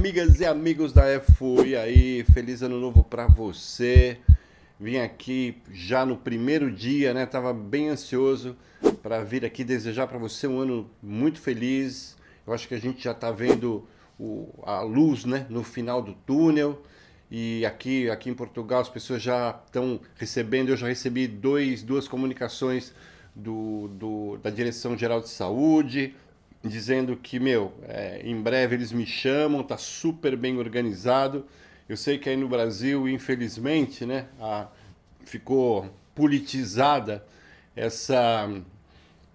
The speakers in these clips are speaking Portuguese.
amigas e amigos da FUI aí, feliz ano novo para você. Vim aqui já no primeiro dia, né? Tava bem ansioso para vir aqui desejar para você um ano muito feliz. Eu acho que a gente já tá vendo o, a luz, né, no final do túnel. E aqui, aqui em Portugal as pessoas já estão recebendo, eu já recebi dois, duas comunicações do, do, da Direção Geral de Saúde, dizendo que, meu, é, em breve eles me chamam, tá super bem organizado. Eu sei que aí no Brasil, infelizmente, né, a, ficou politizada essa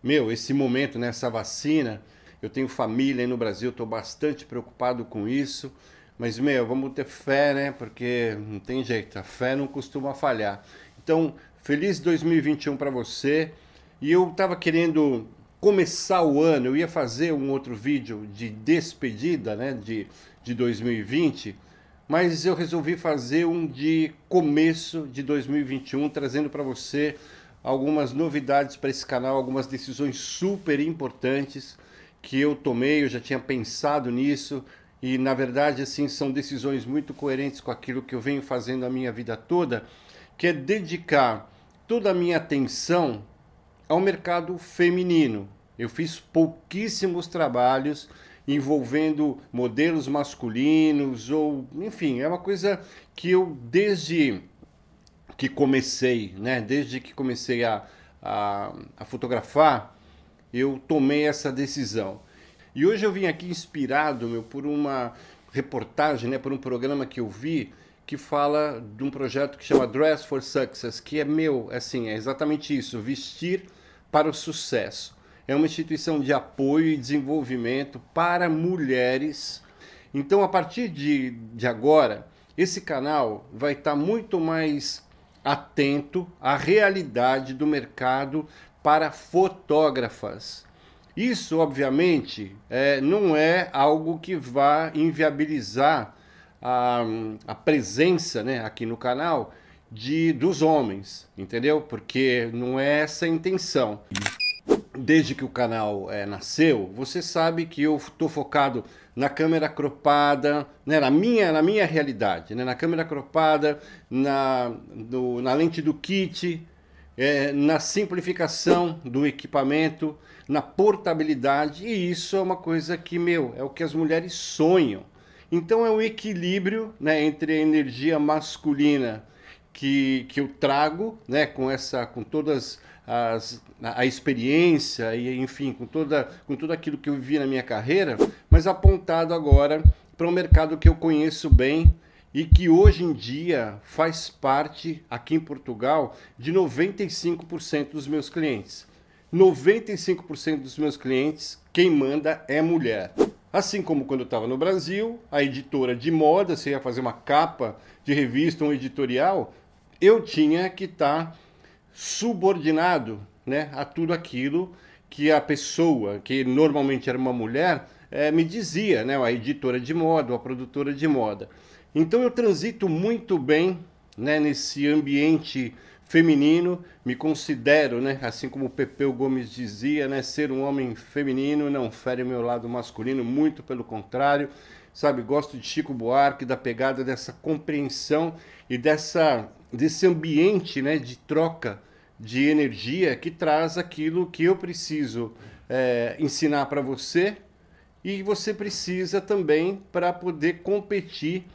meu, esse momento, né, essa vacina. Eu tenho família aí no Brasil, estou bastante preocupado com isso. Mas, meu, vamos ter fé, né? Porque não tem jeito, a fé não costuma falhar. Então, feliz 2021 para você. E eu estava querendo começar o ano, eu ia fazer um outro vídeo de despedida, né, de, de 2020, mas eu resolvi fazer um de começo de 2021, trazendo para você algumas novidades para esse canal, algumas decisões super importantes que eu tomei, eu já tinha pensado nisso e na verdade assim são decisões muito coerentes com aquilo que eu venho fazendo a minha vida toda, que é dedicar toda a minha atenção ao mercado feminino, eu fiz pouquíssimos trabalhos envolvendo modelos masculinos ou, enfim, é uma coisa que eu desde que comecei, né, desde que comecei a, a, a fotografar, eu tomei essa decisão. E hoje eu vim aqui inspirado, meu, por uma reportagem, né, por um programa que eu vi que fala de um projeto que chama Dress for Success, que é meu, assim, é exatamente isso, vestir para o sucesso é uma instituição de apoio e desenvolvimento para mulheres. Então, a partir de, de agora, esse canal vai estar tá muito mais atento à realidade do mercado para fotógrafas. Isso, obviamente, é, não é algo que vá inviabilizar a, a presença né, aqui no canal de dos homens, entendeu? Porque não é essa a intenção desde que o canal é, nasceu, você sabe que eu estou focado na câmera cropada, né, na, minha, na minha realidade, né, na câmera cropada, na, do, na lente do kit, é, na simplificação do equipamento, na portabilidade, e isso é uma coisa que, meu, é o que as mulheres sonham. Então é um equilíbrio né, entre a energia masculina que, que eu trago né, com, essa, com todas as as, a experiência e, enfim, com, toda, com tudo aquilo que eu vi na minha carreira, mas apontado agora para um mercado que eu conheço bem e que hoje em dia faz parte, aqui em Portugal, de 95% dos meus clientes. 95% dos meus clientes, quem manda é mulher. Assim como quando eu estava no Brasil, a editora de moda, se ia fazer uma capa de revista, um editorial, eu tinha que estar tá subordinado né, a tudo aquilo que a pessoa, que normalmente era uma mulher, é, me dizia, né, a editora de moda, a produtora de moda. Então eu transito muito bem né, nesse ambiente feminino, me considero, né, assim como o Pepeu Gomes dizia, né, ser um homem feminino não fere meu lado masculino, muito pelo contrário, sabe, gosto de Chico Buarque, da pegada dessa compreensão e dessa desse ambiente, né, de troca de energia que traz aquilo que eu preciso é, ensinar para você e você precisa também para poder competir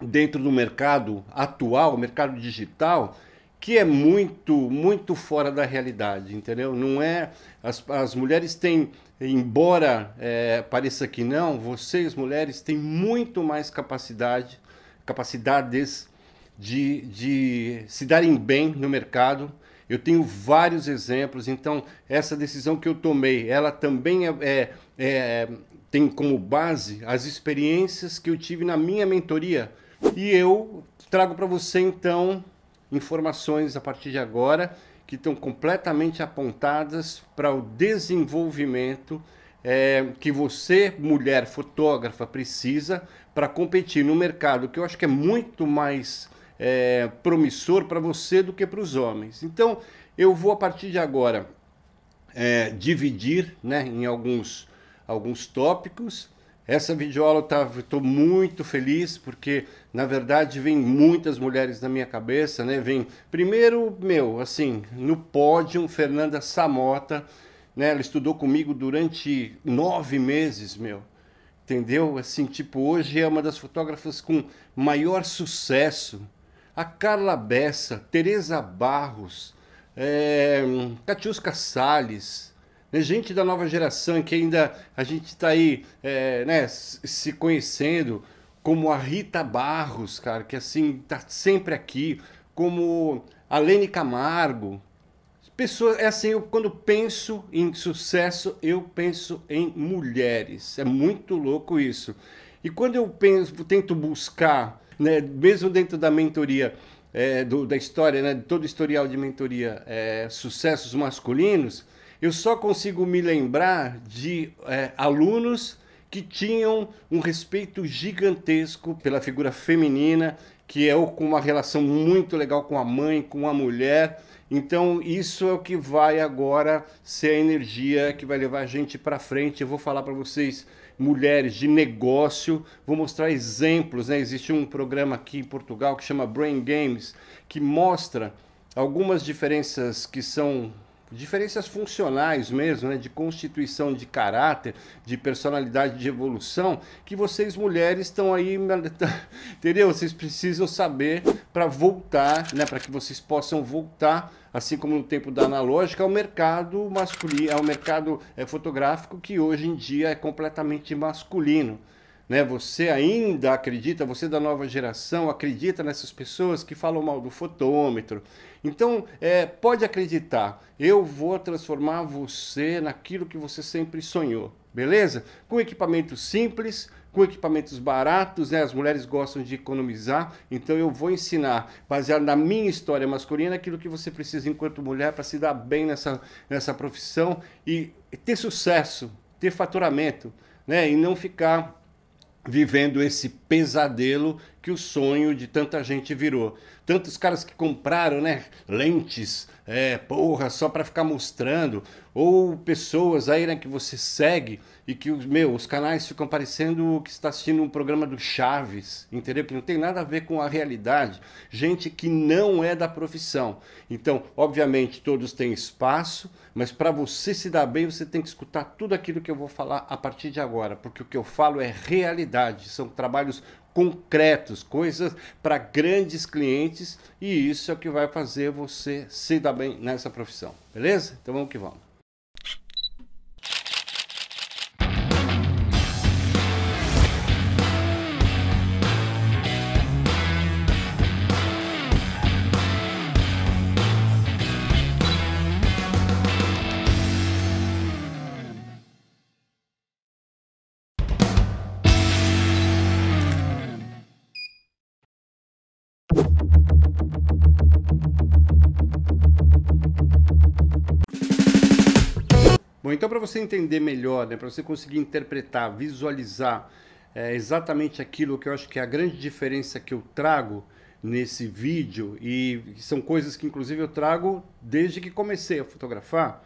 dentro do mercado atual, mercado digital, que é muito, muito fora da realidade, entendeu? Não é. As, as mulheres têm, embora é, pareça que não, vocês mulheres têm muito mais capacidade, capacidades de, de se darem bem no mercado. Eu tenho vários exemplos, então essa decisão que eu tomei, ela também é, é, é tem como base as experiências que eu tive na minha mentoria. E eu trago para você então informações a partir de agora que estão completamente apontadas para o desenvolvimento é, que você, mulher fotógrafa, precisa para competir no mercado que eu acho que é muito mais é, promissor para você do que para os homens. Então, eu vou a partir de agora é, dividir né, em alguns, alguns tópicos. Essa videoaula tá, estou muito feliz porque na verdade vem muitas mulheres na minha cabeça, né? Vem primeiro meu, assim, no pódio Fernanda Samota, né? Ela estudou comigo durante nove meses, meu, entendeu? Assim, tipo hoje é uma das fotógrafas com maior sucesso a Carla Bessa, Tereza Barros, é, eh, Catiusca Salles, né, gente da nova geração que ainda a gente está aí é, né, se conhecendo, como a Rita Barros, cara, que assim está sempre aqui, como a Lene Camargo. Pessoas, é assim, eu, quando penso em sucesso, eu penso em mulheres. É muito louco isso. E quando eu penso, tento buscar né, mesmo dentro da mentoria, é, do, da história, né, todo historial de mentoria, é, sucessos masculinos, eu só consigo me lembrar de é, alunos que tinham um respeito gigantesco pela figura feminina, que é com uma relação muito legal com a mãe, com a mulher. Então, isso é o que vai agora ser a energia que vai levar a gente para frente. Eu vou falar para vocês mulheres de negócio. Vou mostrar exemplos. Né? Existe um programa aqui em Portugal que chama Brain Games, que mostra algumas diferenças que são diferenças funcionais mesmo, né? de constituição de caráter, de personalidade, de evolução, que vocês mulheres estão aí, entendeu? Vocês precisam saber para voltar, né? para que vocês possam voltar, assim como no tempo da analógica, ao mercado masculino, ao mercado é, fotográfico que hoje em dia é completamente masculino. Né? Você ainda acredita, você da nova geração acredita nessas pessoas que falam mal do fotômetro, então, é, pode acreditar, eu vou transformar você naquilo que você sempre sonhou, beleza? Com equipamento simples, com equipamentos baratos, né? as mulheres gostam de economizar, então eu vou ensinar, baseado na minha história masculina, aquilo que você precisa enquanto mulher para se dar bem nessa, nessa profissão e ter sucesso, ter faturamento, né? e não ficar vivendo esse pesadelo que o sonho de tanta gente virou. Tantos caras que compraram, né, lentes, é, porra, só para ficar mostrando, ou pessoas aí, né, que você segue e que, meu, os canais ficam parecendo que está assistindo um programa do Chaves, entendeu? Que não tem nada a ver com a realidade. Gente que não é da profissão. Então, obviamente, todos têm espaço, mas para você se dar bem, você tem que escutar tudo aquilo que eu vou falar a partir de agora, porque o que eu falo é realidade, são trabalhos concretos, coisas para grandes clientes e isso é o que vai fazer você se dar bem nessa profissão, beleza? Então vamos que vamos. Então, para você entender melhor, né, para você conseguir interpretar, visualizar é, exatamente aquilo que eu acho que é a grande diferença que eu trago nesse vídeo, e são coisas que inclusive eu trago desde que comecei a fotografar,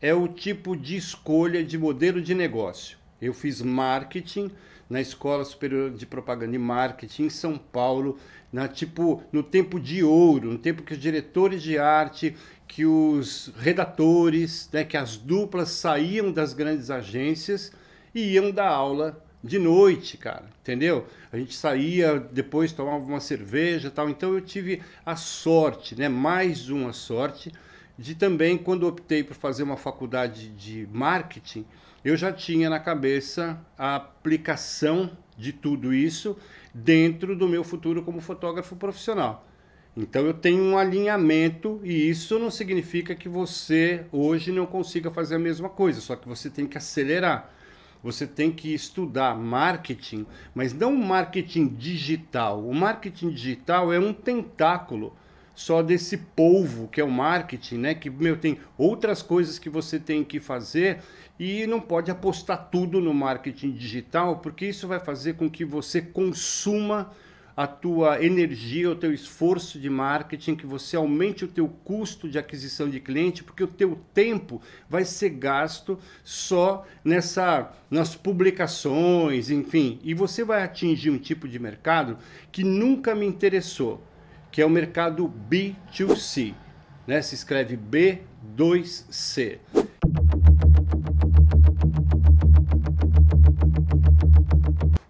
é o tipo de escolha de modelo de negócio. Eu fiz marketing na Escola Superior de Propaganda e Marketing em São Paulo, na tipo no tempo de ouro, no tempo que os diretores de arte que os redatores, né, que as duplas saíam das grandes agências e iam dar aula de noite, cara, entendeu? A gente saía, depois tomava uma cerveja tal. Então eu tive a sorte, né, mais uma sorte, de também, quando optei por fazer uma faculdade de marketing, eu já tinha na cabeça a aplicação de tudo isso dentro do meu futuro como fotógrafo profissional. Então eu tenho um alinhamento e isso não significa que você hoje não consiga fazer a mesma coisa, só que você tem que acelerar. Você tem que estudar marketing, mas não marketing digital. O marketing digital é um tentáculo só desse polvo que é o marketing, né? Que meu tem outras coisas que você tem que fazer e não pode apostar tudo no marketing digital, porque isso vai fazer com que você consuma a tua energia, o teu esforço de marketing, que você aumente o teu custo de aquisição de cliente, porque o teu tempo vai ser gasto só nessa nas publicações, enfim, e você vai atingir um tipo de mercado que nunca me interessou, que é o mercado B2C, né? Se escreve B2C.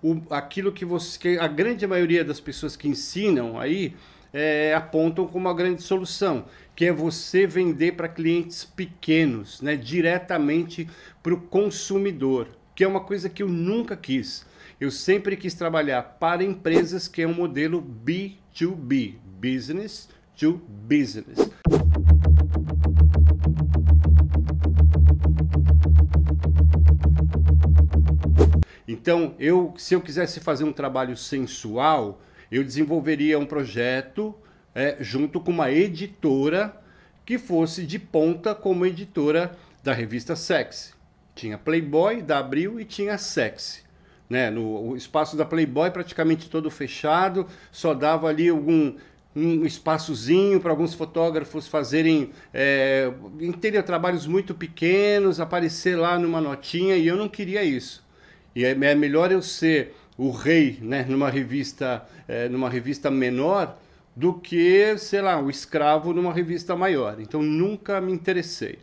o, aquilo que você. Que a grande maioria das pessoas que ensinam aí é, apontam como uma grande solução, que é você vender para clientes pequenos, né, diretamente para o consumidor, que é uma coisa que eu nunca quis. Eu sempre quis trabalhar para empresas que é um modelo B2B, business to business. Então, eu, se eu quisesse fazer um trabalho sensual, eu desenvolveria um projeto é, junto com uma editora que fosse de ponta como editora da revista Sexy. Tinha Playboy, da Abril e tinha Sexy. Né? No, o espaço da Playboy praticamente todo fechado, só dava ali algum um espaçozinho para alguns fotógrafos fazerem é, trabalhos muito pequenos, aparecer lá numa notinha, e eu não queria isso. E é, é melhor eu ser o rei, né, numa revista, é, numa revista menor do que, sei lá, o escravo numa revista maior. Então nunca me interessei.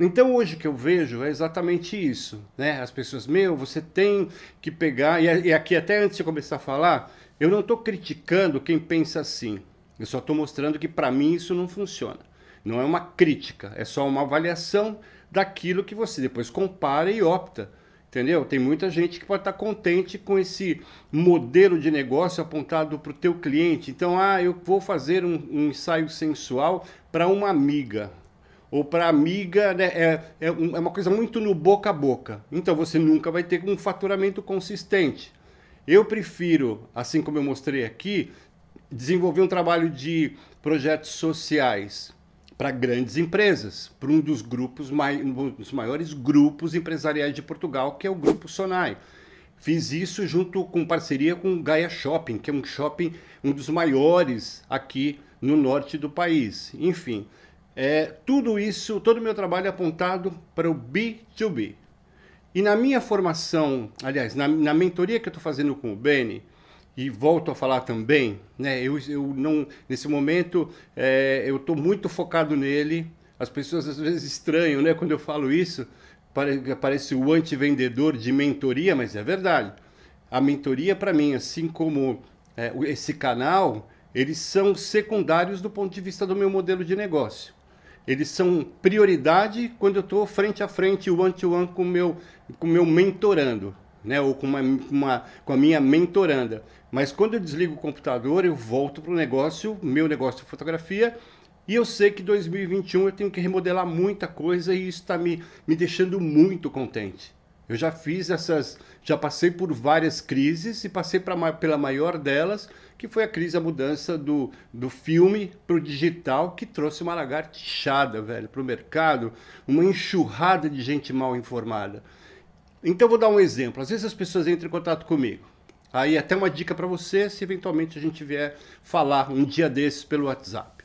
Então hoje que eu vejo é exatamente isso, né? As pessoas, meu, você tem que pegar e aqui até antes de começar a falar, eu não estou criticando quem pensa assim. Eu só estou mostrando que para mim isso não funciona. Não é uma crítica, é só uma avaliação daquilo que você depois compara e opta. Entendeu? Tem muita gente que pode estar contente com esse modelo de negócio apontado para o teu cliente. Então, ah, eu vou fazer um, um ensaio sensual para uma amiga. Ou para amiga, né? é, é, é, uma coisa muito no boca a boca. Então, você nunca vai ter um faturamento consistente. Eu prefiro, assim como eu mostrei aqui, desenvolver um trabalho de projetos sociais para grandes empresas, para um dos grupos mai, um dos maiores grupos empresariais de Portugal, que é o Grupo Sonai. Fiz isso junto com parceria com o Gaia Shopping, que é um shopping um dos maiores aqui no norte do país. Enfim, é, tudo isso, todo o meu trabalho é apontado para o B2B. E na minha formação, aliás, na, na mentoria que eu estou fazendo com o Beni, e volto a falar também, né? Eu, eu não nesse momento é, eu estou muito focado nele. As pessoas às vezes estranham, né? Quando eu falo isso, parece, parece o anti-vendedor de mentoria, mas é verdade. A mentoria para mim, assim como é, esse canal, eles são secundários do ponto de vista do meu modelo de negócio. Eles são prioridade quando eu estou frente a frente, one to one com meu, o com meu mentorando, né? ou com, uma, uma, com a minha mentoranda. Mas quando eu desligo o computador, eu volto para o negócio, meu negócio de é fotografia, e eu sei que 2021 eu tenho que remodelar muita coisa e isso está me, me deixando muito contente. Eu já fiz essas, já passei por várias crises e passei pra, pela maior delas, que foi a crise, a mudança do, do filme para o digital, que trouxe uma lagartixada, velho, para o mercado, uma enxurrada de gente mal informada. Então, vou dar um exemplo. Às vezes as pessoas entram em contato comigo. Aí até uma dica para você, se eventualmente a gente vier falar um dia desses pelo WhatsApp.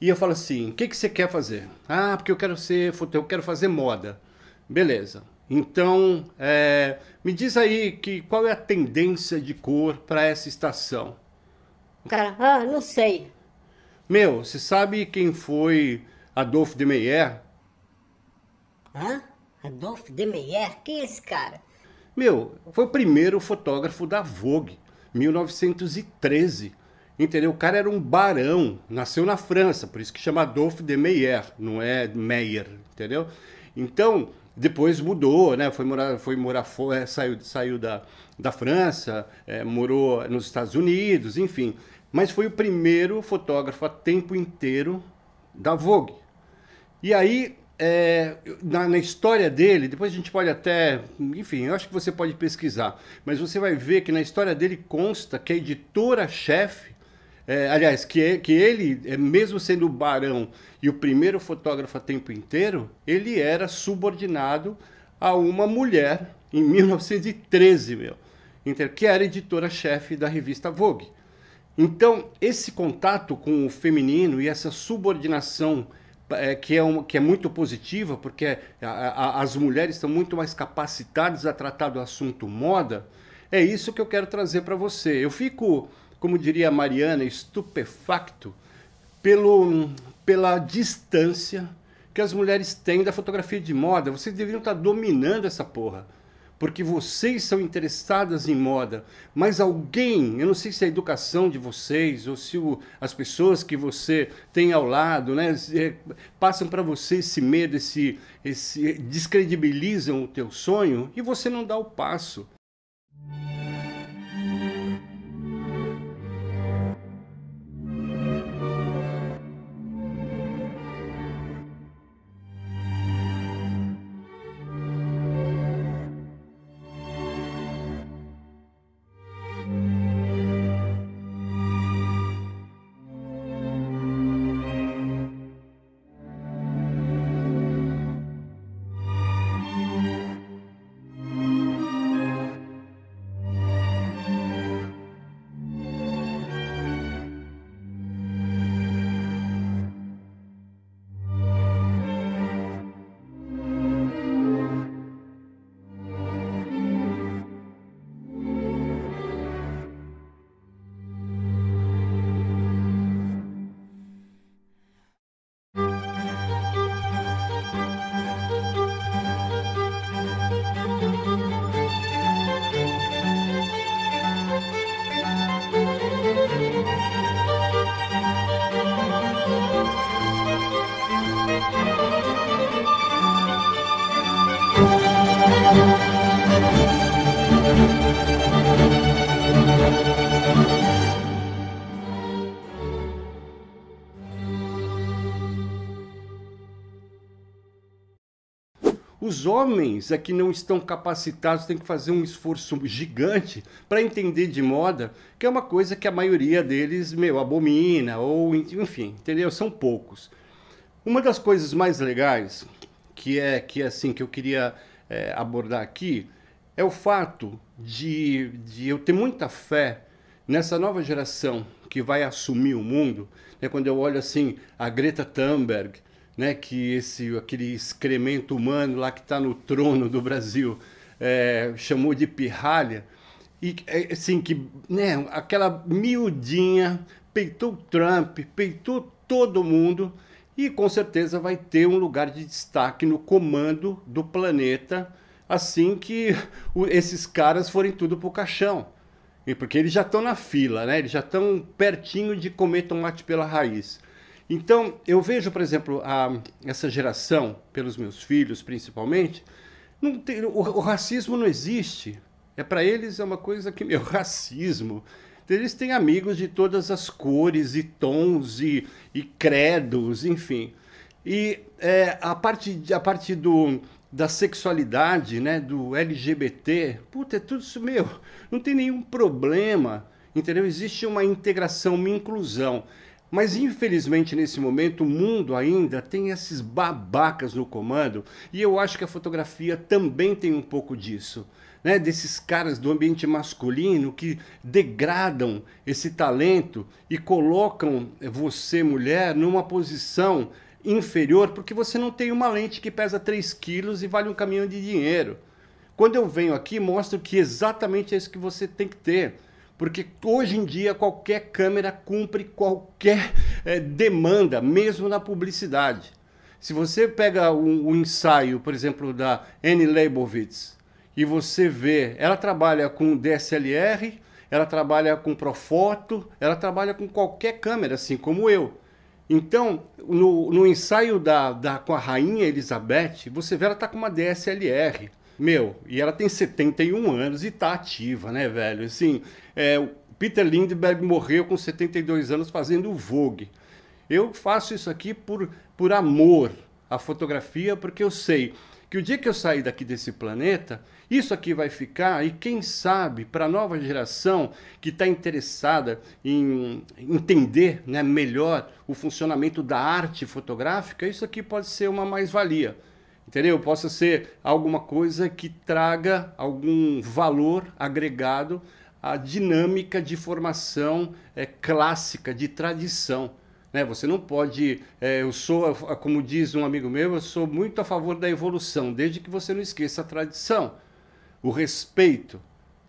E eu falo assim, o que, que você quer fazer? Ah, porque eu quero ser, eu quero fazer moda. Beleza. Então, é, me diz aí que qual é a tendência de cor para essa estação? Cara, ah, não sei. Meu, você sabe quem foi Adolfo de Meyer? Hã? Adolfo de Meyer? Quem é esse cara? Meu, foi o primeiro fotógrafo da Vogue, 1913. Entendeu? O cara era um barão, nasceu na França, por isso que chama Adolphe de Meyer, não é Meyer, entendeu? Então, depois mudou, né? Foi morar, foi morar foi, é, saiu, saiu da, da França, é, morou nos Estados Unidos, enfim. Mas foi o primeiro fotógrafo a tempo inteiro da Vogue. E aí é, na, na, história dele, depois a gente pode até, enfim, eu acho que você pode pesquisar, mas você vai ver que na história dele consta que a editora-chefe, é, aliás, que, é, que ele, é, mesmo sendo o barão e o primeiro fotógrafo a tempo inteiro, ele era subordinado a uma mulher em 1913, meu, que era editora-chefe da revista Vogue. Então, esse contato com o feminino e essa subordinação é, que, é um, que é muito positiva, porque a, a, as mulheres estão muito mais capacitadas a tratar do assunto moda, é isso que eu quero trazer para você. Eu fico, como diria a Mariana, estupefacto pelo, pela distância que as mulheres têm da fotografia de moda. Vocês deveriam estar tá dominando essa porra porque vocês são interessadas em moda, mas alguém, eu não sei se é a educação de vocês ou se o, as pessoas que você tem ao lado, né, eh, passam para você esse medo, esse, esse descredibilizam o teu sonho e você não dá o passo. homens é que não estão capacitados, têm que fazer um esforço gigante para entender de moda, que é uma coisa que a maioria deles, meu, abomina, ou enfim, entendeu? São poucos. Uma das coisas mais legais que é que é, assim que eu queria é, abordar aqui é o fato de, de eu ter muita fé nessa nova geração que vai assumir o mundo. Né? Quando eu olho assim a Greta Thunberg, né, que esse, aquele excremento humano lá que está no trono do Brasil é, chamou de pirralha, e é, assim, que né, aquela miudinha peitou Trump, peitou todo mundo, e com certeza vai ter um lugar de destaque no comando do planeta assim que o, esses caras forem tudo pro caixão. E porque eles já estão na fila, né? Eles já estão pertinho de comer tomate pela raiz. Então, eu vejo, por exemplo, a, essa geração, pelos meus filhos principalmente, tem, o, o, racismo não existe. É para eles é uma coisa que meu racismo. Então, eles têm amigos de todas as cores e tons e, e credos, enfim. E é, a parte, a parte do, da sexualidade, né, do LGBT, puta, é tudo isso meu. Não tem nenhum problema, entendeu? Existe uma integração, uma inclusão. Mas infelizmente nesse momento o mundo ainda tem esses babacas no comando e eu acho que a fotografia também tem um pouco disso. Né, desses caras do ambiente masculino que degradam esse talento e colocam você, mulher, numa posição inferior porque você não tem uma lente que pesa 3 quilos e vale um caminhão de dinheiro. Quando eu venho aqui, mostro que exatamente é isso que você tem que ter porque hoje em dia qualquer câmera cumpre qualquer é, demanda, mesmo na publicidade. Se você pega o, ensaio, por exemplo, da Anne Leibovitz, e você vê, ela trabalha com DSLR, ela trabalha com Profoto, ela trabalha com qualquer câmera, assim como eu. Então, no, no ensaio da, da, com a rainha Elizabeth, você vê ela está com uma DSLR. Meu, e ela tem 71 anos e tá ativa, né, velho? Assim, é, Peter Lindbergh morreu com 72 anos fazendo Vogue. Eu faço isso aqui por, por amor à fotografia, porque eu sei que o dia que eu sair daqui desse planeta, isso aqui vai ficar e quem sabe para a nova geração que está interessada em entender né, melhor o funcionamento da arte fotográfica, isso aqui pode ser uma mais-valia entendeu? Possa ser alguma coisa que traga algum valor agregado à dinâmica de formação é, clássica, de tradição. Né? Você não pode. É, eu sou, como diz um amigo meu, eu sou muito a favor da evolução, desde que você não esqueça a tradição, o respeito.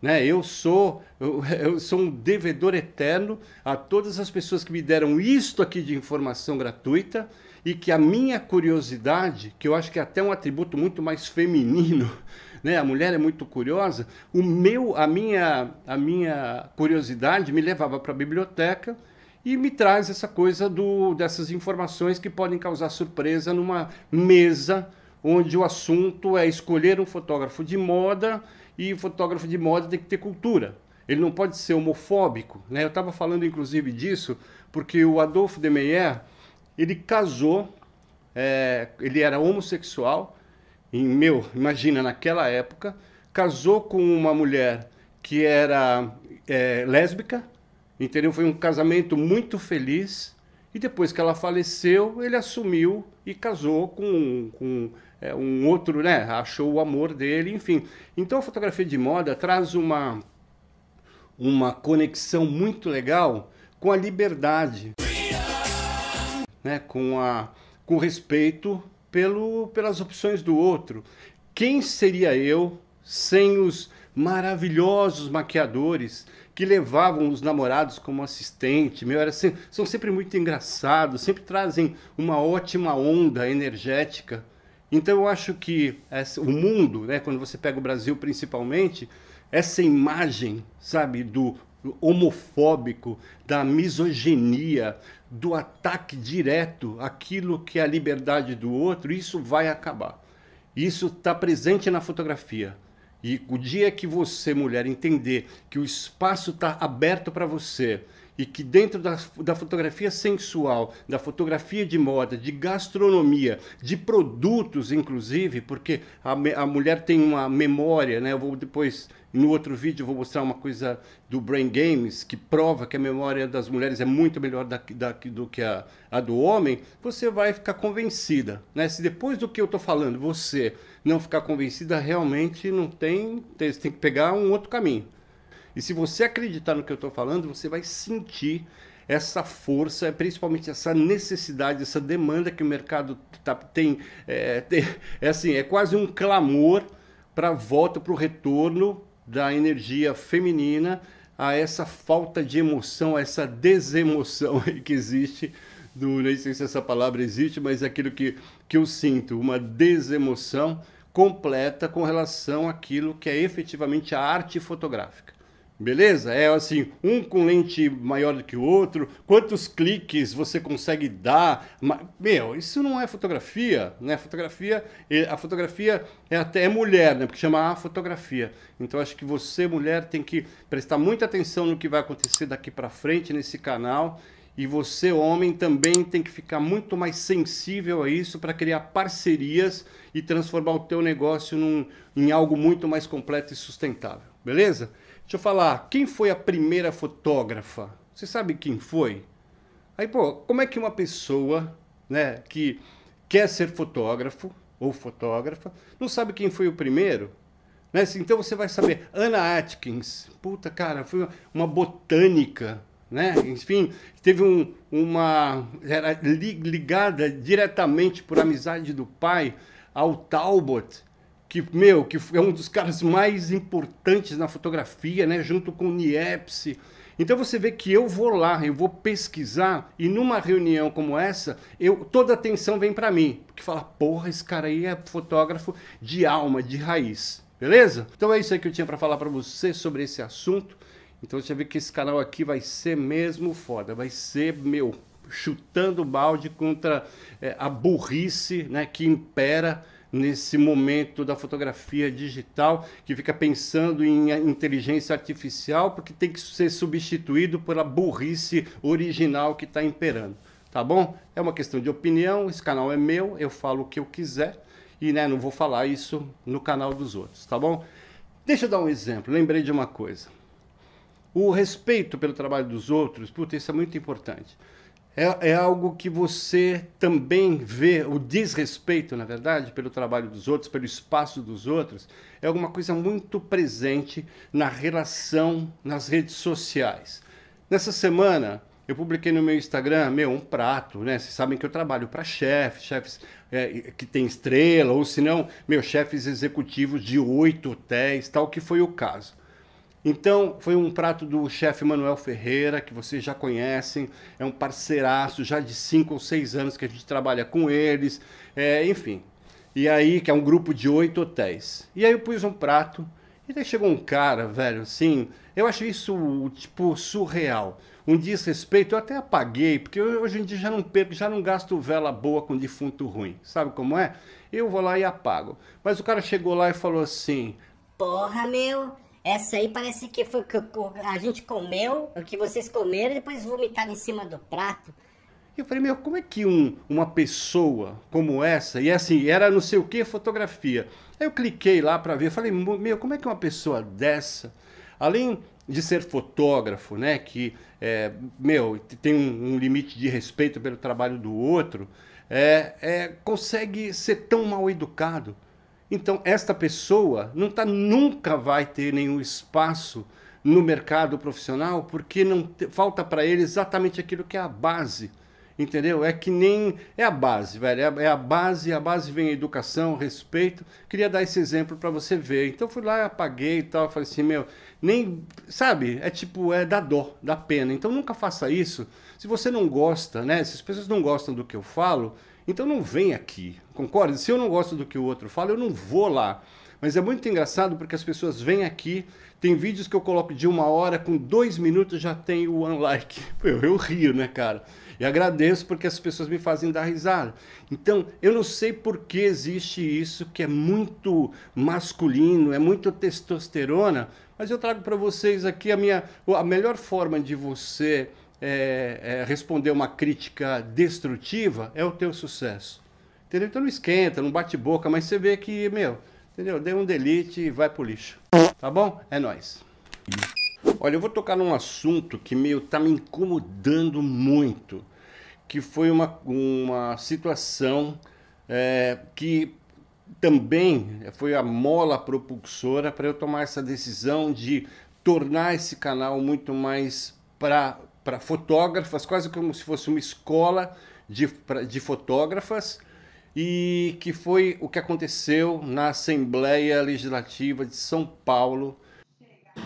Né? Eu sou eu, eu, sou um devedor eterno a todas as pessoas que me deram isto aqui de informação gratuita e que a minha curiosidade, que eu acho que é até um atributo muito mais feminino, né? A mulher é muito curiosa. O meu, a minha, a minha curiosidade me levava para a biblioteca e me traz essa coisa do, dessas informações que podem causar surpresa numa mesa onde o assunto é escolher um fotógrafo de moda e o fotógrafo de moda tem que ter cultura. Ele não pode ser homofóbico, né? Eu estava falando inclusive disso porque o Adolfo de Meyer ele casou, é, ele era homossexual, meu, imagina, naquela época, casou com uma mulher que era é, lésbica, entendeu? Foi um casamento muito feliz. E depois que ela faleceu, ele assumiu e casou com, com é, um outro, né? Achou o amor dele, enfim. Então a fotografia de moda traz uma, uma conexão muito legal com a liberdade né? com, a, com respeito pelo, pelas opções do outro. Quem seria eu sem os maravilhosos maquiadores que levavam os namorados como assistente? Meu, era sempre, são sempre muito engraçados, sempre trazem uma ótima onda energética. Então eu acho que essa, o mundo, né, quando você pega o Brasil principalmente, essa imagem, sabe, do homofóbico, da misoginia, do ataque direto àquilo que é a liberdade do outro, isso vai acabar. Isso está presente na fotografia. E o dia que você, mulher, entender que o espaço está aberto para você, e que dentro da, da fotografia sensual, da fotografia de moda, de gastronomia, de produtos, inclusive, porque a, a mulher tem uma memória, né? Eu vou depois no outro vídeo vou mostrar uma coisa do Brain Games que prova que a memória das mulheres é muito melhor da, da, do que a, a, do homem. Você vai ficar convencida, né? Se depois do que eu estou falando você não ficar convencida, realmente não tem, tem, tem que pegar um outro caminho. E se você acreditar no que eu estou falando, você vai sentir essa força, principalmente essa necessidade, essa demanda que o mercado tá, tem, é, tem, é assim, é quase um clamor para a volta, para o retorno da energia feminina a essa falta de emoção, a essa desemoção que existe do, nem sei se essa palavra existe, mas é aquilo que, que eu sinto, uma desemoção completa com relação àquilo que é efetivamente a arte fotográfica. Beleza? É assim, um com lente maior do que o outro, quantos cliques você consegue dar. Meu, isso não é fotografia, né? Fotografia, a fotografia é até é mulher, né? Porque chama a fotografia. Então acho que você, mulher, tem que prestar muita atenção no que vai acontecer daqui para frente nesse canal. E você, homem, também tem que ficar muito mais sensível a isso para criar parcerias e transformar o teu negócio num, em algo muito mais completo e sustentável. Beleza? Deixa eu falar, quem foi a primeira fotógrafa? Você sabe quem foi? Aí, pô, como é que uma pessoa, né, que quer ser fotógrafo ou fotógrafa, não sabe quem foi o primeiro? Né? Então você vai saber, Anna Atkins, puta cara, foi uma botânica, né? Enfim, teve um, uma era ligada diretamente por amizade do pai ao Talbot, que, meu, que é um dos caras mais importantes na fotografia, né? Junto com o Niepce. Então você vê que eu vou lá, eu vou pesquisar e numa reunião como essa, eu toda a atenção vem para mim, porque fala, porra, esse cara aí é fotógrafo de alma, de raiz. Beleza? Então é isso aí que eu tinha para falar para você sobre esse assunto. Então você vê que esse canal aqui vai ser mesmo foda, vai ser meu chutando balde contra é, a burrice, né, que impera nesse momento da fotografia digital, que fica pensando em inteligência artificial, porque tem que ser substituído pela burrice original que está imperando. Tá bom? É uma questão de opinião, esse canal é meu, eu falo o que eu quiser e né, não vou falar isso no canal dos outros, tá bom? Deixa eu dar um exemplo, lembrei de uma coisa. O respeito pelo trabalho dos outros, puta, isso é muito importante. É, é, algo que você também vê, o desrespeito, na verdade, pelo trabalho dos outros, pelo espaço dos outros, é alguma coisa muito presente na relação nas redes sociais. Nessa semana, eu publiquei no meu Instagram, meu, um prato, né? Vocês sabem que eu trabalho para chefes, chefes é, que tem estrela, ou se não, chefes executivos de oito hotéis, tal, que foi o caso. Então, foi um prato do chefe Manuel Ferreira, que vocês já conhecem, é um parceiraço já de 5 ou 6 anos que a gente trabalha com eles, é, enfim. E aí, que é um grupo de oito hotéis. E aí eu pus um prato, e daí chegou um cara, velho, assim, eu achei isso, tipo, surreal. Um desrespeito, eu até apaguei, porque hoje em dia já não perco, já não gasto vela boa com defunto ruim, sabe como é? Eu vou lá e apago. Mas o cara chegou lá e falou assim: Porra, meu, essa aí parece que foi que a gente comeu, o que vocês comeram e depois vomitaram em cima do prato. Eu falei, meu, como é que um, uma pessoa como essa, e assim, era não sei o que fotografia. Aí eu cliquei lá para ver, falei, meu, como é que uma pessoa dessa, além de ser fotógrafo, né, que, é, meu, tem um, um limite de respeito pelo trabalho do outro, é, é, consegue ser tão mal educado? Então, esta pessoa não tá, nunca vai ter nenhum espaço no mercado profissional porque não te, falta para ele exatamente aquilo que é a base. Entendeu? É que nem. É a base, velho. É, é a base, a base vem a educação, respeito. Queria dar esse exemplo para você ver. Então fui lá, apaguei e tal. Falei assim, meu, nem. Sabe? É tipo, é da dó, da pena. Então nunca faça isso. Se você não gosta, né? Se as pessoas não gostam do que eu falo, então não vem aqui, concorda? Se eu não gosto do que o outro fala, eu não vou lá. Mas é muito engraçado porque as pessoas vêm aqui, tem vídeos que eu coloco de uma hora, com dois minutos já tem o one like. Eu, eu rio, né, cara? E agradeço porque as pessoas me fazem dar risada. Então, eu não sei por que existe isso que é muito masculino, é muito testosterona, mas eu trago para vocês aqui a minha a melhor forma de você é, é, responder uma crítica destrutiva, é o teu sucesso. Entendeu? Então não esquenta, não bate boca, mas você vê que, meu, entendeu? Deu um delete e vai pro lixo. Tá bom? É nós. Olha, eu vou tocar num assunto que, meu, tá me incomodando muito. Que foi uma, uma situação é, que também foi a mola propulsora para eu tomar essa decisão de tornar esse canal muito mais para para fotógrafas, quase como se fosse uma escola de, pra, de fotógrafas, e que foi o que aconteceu na Assembleia Legislativa de São Paulo.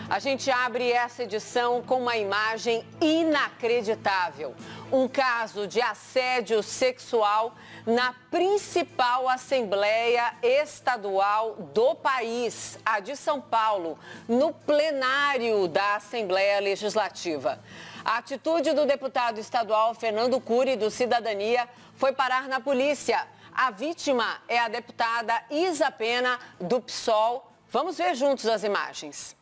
A gente abre essa edição com uma imagem inacreditável um caso de assédio sexual na principal Assembleia Estadual do país, a de São Paulo, no plenário da Assembleia Legislativa. A atitude do deputado estadual Fernando Cury, do Cidadania, foi parar na polícia. A vítima é a deputada Isa Pena, do PSOL. Vamos ver juntos as imagens.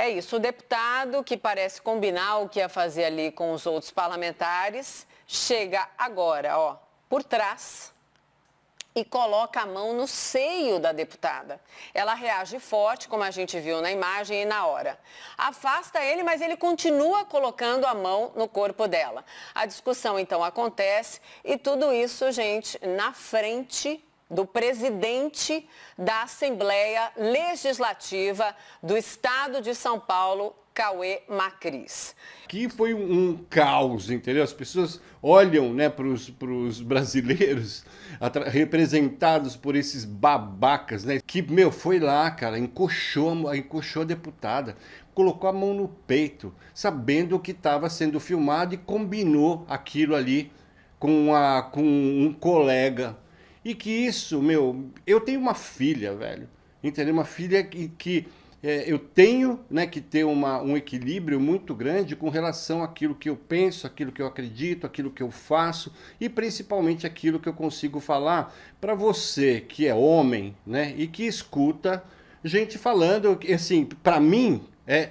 É isso. O deputado, que parece combinar o que ia fazer ali com os outros parlamentares, chega agora, ó, por trás e coloca a mão no seio da deputada. Ela reage forte, como a gente viu na imagem e na hora. Afasta ele, mas ele continua colocando a mão no corpo dela. A discussão então acontece e tudo isso, gente, na frente do presidente da Assembleia Legislativa do Estado de São Paulo, Cauê Macris. Que foi um caos, entendeu? As pessoas olham né, para os brasileiros representados por esses babacas, né? Que, meu, foi lá, cara, encoxou, encoxou a deputada, colocou a mão no peito, sabendo que estava sendo filmado e combinou aquilo ali com, a, com um colega e que isso, meu, eu tenho uma filha, velho. Entendeu? Uma filha que, que é, eu tenho né, que ter uma, um equilíbrio muito grande com relação àquilo que eu penso, aquilo que eu acredito, aquilo que eu faço e principalmente aquilo que eu consigo falar para você que é homem né, e que escuta gente falando, assim, para mim é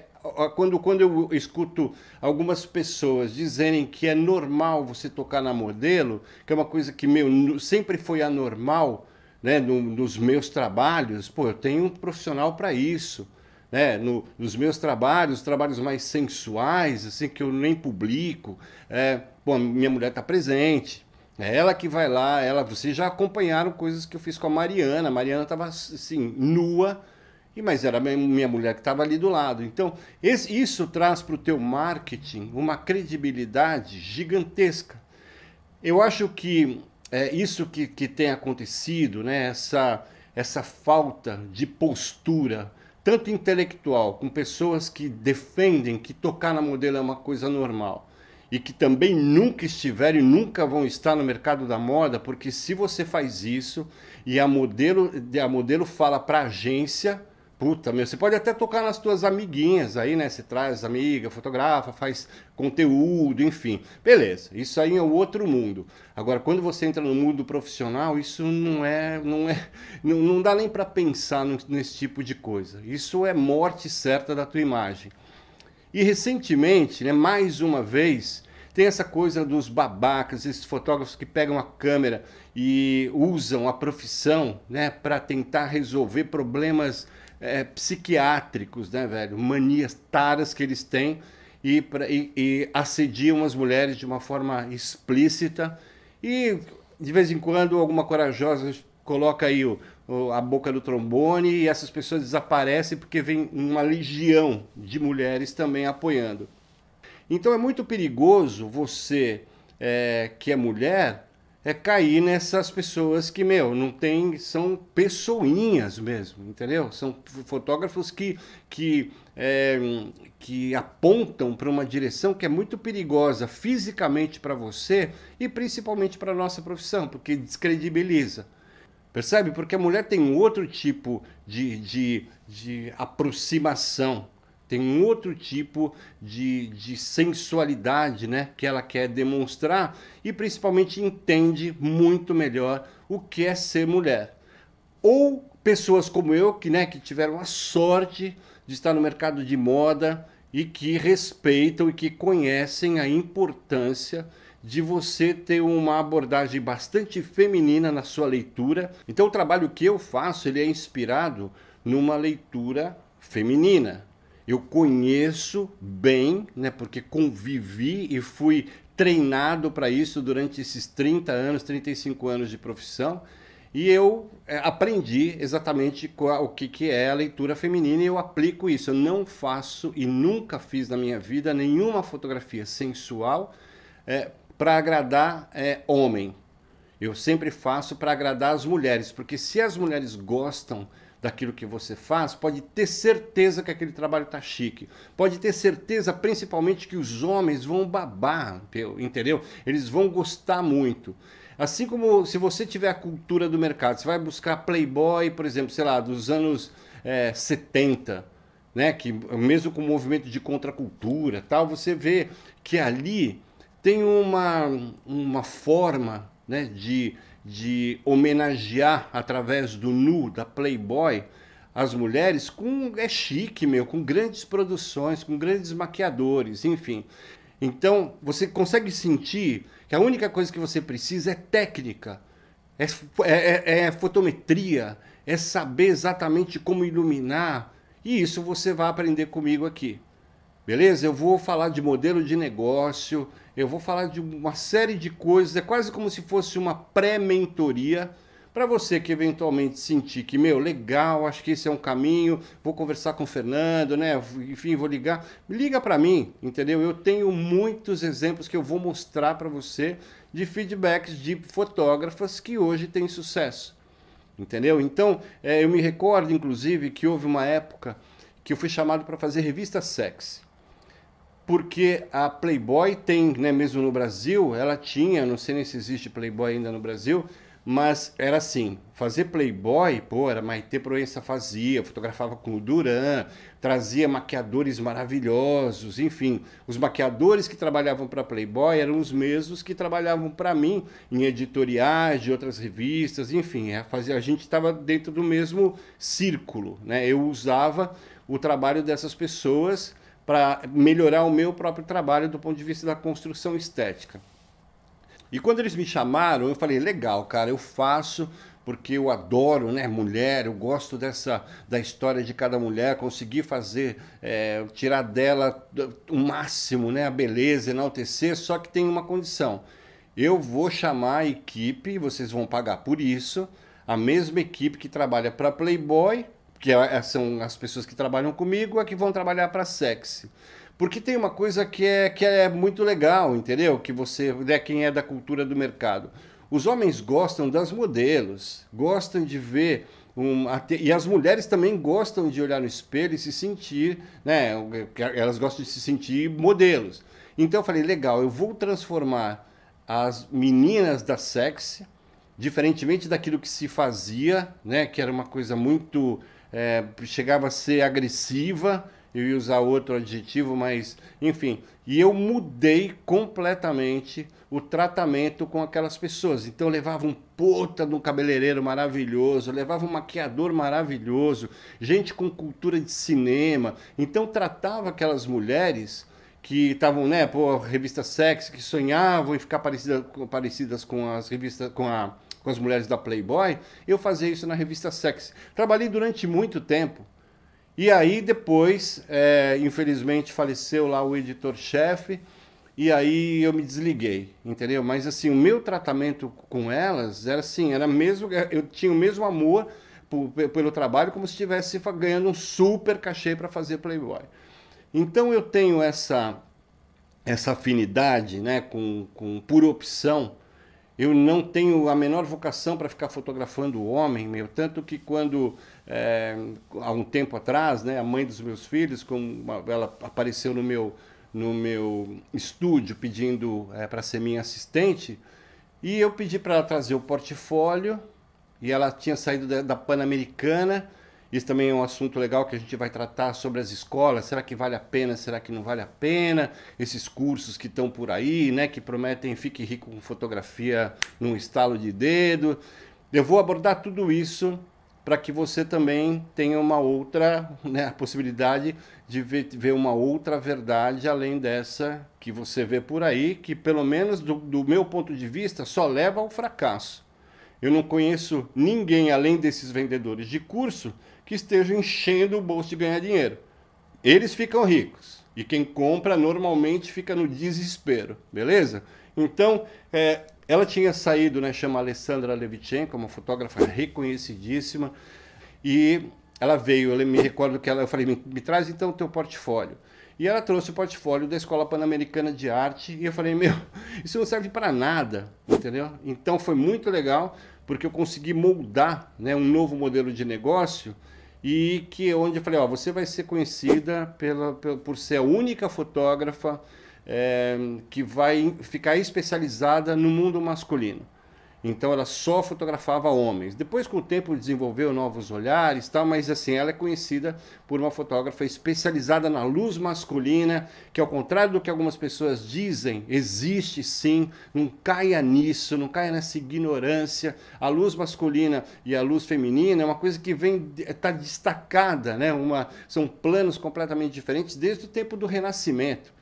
quando, quando eu escuto algumas pessoas dizerem que é normal você tocar na modelo, que é uma coisa que meu, sempre foi anormal né, no, nos meus trabalhos, pô, eu tenho um profissional para isso. Né, no, nos meus trabalhos, trabalhos mais sensuais, assim, que eu nem publico, é, pô, minha mulher está presente. É ela que vai lá, ela, vocês já acompanharam coisas que eu fiz com a Mariana. A Mariana estava assim, nua, e mas era minha mulher que estava ali do lado. Então esse, isso traz para o teu marketing uma credibilidade gigantesca. Eu acho que é isso que, que tem acontecido, né? Essa essa falta de postura tanto intelectual, com pessoas que defendem que tocar na modelo é uma coisa normal e que também nunca estiveram e nunca vão estar no mercado da moda, porque se você faz isso e a modelo, a modelo fala para a agência, Puta, meu, você pode até tocar nas tuas amiguinhas aí, né? Você traz amiga, fotografa, faz conteúdo, enfim. Beleza, isso aí é o outro mundo. Agora, quando você entra no mundo profissional, isso não é. não é, Não, não dá nem para pensar nesse tipo de coisa. Isso é morte certa da tua imagem. E recentemente, né, mais uma vez, tem essa coisa dos babacas, esses fotógrafos que pegam a câmera e usam a profissão né, para tentar resolver problemas é, psiquiátricos, né, velho? Manias taras que eles têm e, pra, e, e assediam as mulheres de uma forma explícita. E de vez em quando alguma corajosa coloca aí o, o, a boca do trombone e essas pessoas desaparecem porque vem uma legião de mulheres também apoiando. Então é muito perigoso você é, que é mulher é cair nessas pessoas que, meu, não tem, são pessoinhas mesmo, entendeu? São fotógrafos que, que, é, que apontam para uma direção que é muito perigosa fisicamente para você e principalmente para a nossa profissão, porque descredibiliza. Percebe? Porque a mulher tem um outro tipo de, de, de aproximação tem um outro tipo de, de sensualidade né, que ela quer demonstrar e principalmente entende muito melhor o que é ser mulher. Ou pessoas como eu, que, né, que tiveram a sorte de estar no mercado de moda e que respeitam e que conhecem a importância de você ter uma abordagem bastante feminina na sua leitura. Então o trabalho que eu faço ele é inspirado numa leitura feminina, eu conheço bem, né, porque convivi e fui treinado para isso durante esses 30 anos, 35 anos de profissão. E eu é, aprendi exatamente qual, o que, que é a leitura feminina e eu aplico isso. Eu não faço e nunca fiz na minha vida nenhuma fotografia sensual é, para agradar é, homem. Eu sempre faço para agradar as mulheres, porque se as mulheres gostam daquilo que você faz, pode ter certeza que aquele trabalho está chique. Pode ter certeza, principalmente, que os homens vão babar, entendeu? Eles vão gostar muito. Assim como se você tiver a cultura do mercado, você vai buscar Playboy, por exemplo, sei lá, dos anos é, eh, 70, né? Que mesmo com o movimento de contracultura tal, você vê que ali tem uma, uma forma né, de de homenagear através do nu da Playboy as mulheres com é chique meu, com grandes produções, com grandes maquiadores, enfim. Então você consegue sentir que a única coisa que você precisa é técnica, é, é, é, é fotometria, é saber exatamente como iluminar. E isso você vai aprender comigo aqui. Beleza? Eu vou falar de modelo de negócio, eu vou falar de uma série de coisas, é quase como se fosse uma pré-mentoria para você que eventualmente sentir que, meu, legal, acho que esse é um caminho, vou conversar com o Fernando, né? Enfim, vou ligar. Liga para mim, entendeu? Eu tenho muitos exemplos que eu vou mostrar para você de feedbacks de fotógrafas que hoje têm sucesso. Entendeu? Então, é, eu me recordo, inclusive, que houve uma época que eu fui chamado para fazer revista sexy porque a Playboy tem, né, mesmo no Brasil, ela tinha, não sei nem se existe Playboy ainda no Brasil, mas era assim, fazer Playboy, pô, era Maite Proença fazia, fotografava com o Duran, trazia maquiadores maravilhosos, enfim, os maquiadores que trabalhavam para Playboy eram os mesmos que trabalhavam para mim em editoriais de outras revistas, enfim, a, é, fazia, a gente estava dentro do mesmo círculo, né? Eu usava o trabalho dessas pessoas para melhorar o meu próprio trabalho do ponto de vista da construção estética. E quando eles me chamaram, eu falei: legal, cara, eu faço porque eu adoro, né, mulher, eu gosto dessa da história de cada mulher, conseguir fazer é, tirar dela o máximo, né, a beleza, enaltecer. Só que tem uma condição: eu vou chamar a equipe, vocês vão pagar por isso, a mesma equipe que trabalha para Playboy que é, é, são as pessoas que trabalham comigo, é que vão trabalhar para sexy. Porque tem uma coisa que é, que é muito legal, entendeu? Que você é quem é da cultura do mercado. Os homens gostam das modelos, gostam de ver um, e as mulheres também gostam de olhar no espelho e se sentir, né? Elas gostam de se sentir modelos. Então eu falei, legal, eu vou transformar as meninas da sexy, diferentemente daquilo que se fazia, né? Que era uma coisa muito é, chegava a ser agressiva, eu ia usar outro adjetivo, mas enfim. E eu mudei completamente o tratamento com aquelas pessoas. Então eu levava um puta de um cabeleireiro maravilhoso, levava um maquiador maravilhoso, gente com cultura de cinema. Então tratava aquelas mulheres que estavam, né, pô, revista sexy, que sonhavam em ficar parecida, parecidas com as revistas, com a com as mulheres da Playboy, eu fazia isso na revista Sex. Trabalhei durante muito tempo. E aí depois, é, infelizmente, faleceu lá o editor-chefe. E aí eu me desliguei, entendeu? Mas assim, o meu tratamento com elas era assim, era mesmo, eu tinha o mesmo amor pelo trabalho como se estivesse ganhando um super cachê para fazer Playboy. Então eu tenho essa essa afinidade, né, com, com por opção eu não tenho a menor vocação para ficar fotografando o homem, meu. Tanto que quando, é, há um tempo atrás, né, a mãe dos meus filhos, como ela apareceu no meu, no meu estúdio pedindo é, eh, para ser minha assistente, e eu pedi para ela trazer o portfólio, e ela tinha saído da, da Pan-Americana, isso também é um assunto legal que a gente vai tratar sobre as escolas. Será que vale a pena? Será que não vale a pena? Esses cursos que estão por aí, né, que prometem fique rico com fotografia num estalo de dedo. Eu vou abordar tudo isso para que você também tenha uma outra né, a possibilidade de ver, ver, uma outra verdade além dessa que você vê por aí, que pelo menos do, do meu ponto de vista só leva ao fracasso. Eu não conheço ninguém além desses vendedores de curso que esteja enchendo o bolso de ganhar dinheiro. Eles ficam ricos e quem compra normalmente fica no desespero, beleza? Então, é, ela tinha saído, né, chama Alessandra Levitchenko, uma fotógrafa reconhecidíssima, e ela veio, eu me recordo que ela, eu falei, me, me traz então o teu portfólio. E ela trouxe o portfólio da Escola Pan-Americana de Arte e eu falei, meu, isso não serve para nada, entendeu? Então foi muito legal, porque eu consegui moldar né, um novo modelo de negócio e que onde eu falei, ó, você vai ser conhecida pela, pela por ser a única fotógrafa é, que vai ficar especializada no mundo masculino. Então ela só fotografava homens. Depois, com o tempo, desenvolveu novos olhares, tal, mas assim, ela é conhecida por uma fotógrafa especializada na luz masculina, que ao contrário do que algumas pessoas dizem, existe sim, não caia nisso, não caia nessa ignorância. A luz masculina e a luz feminina é uma coisa que vem está destacada, né? Uma, são planos completamente diferentes desde o tempo do Renascimento.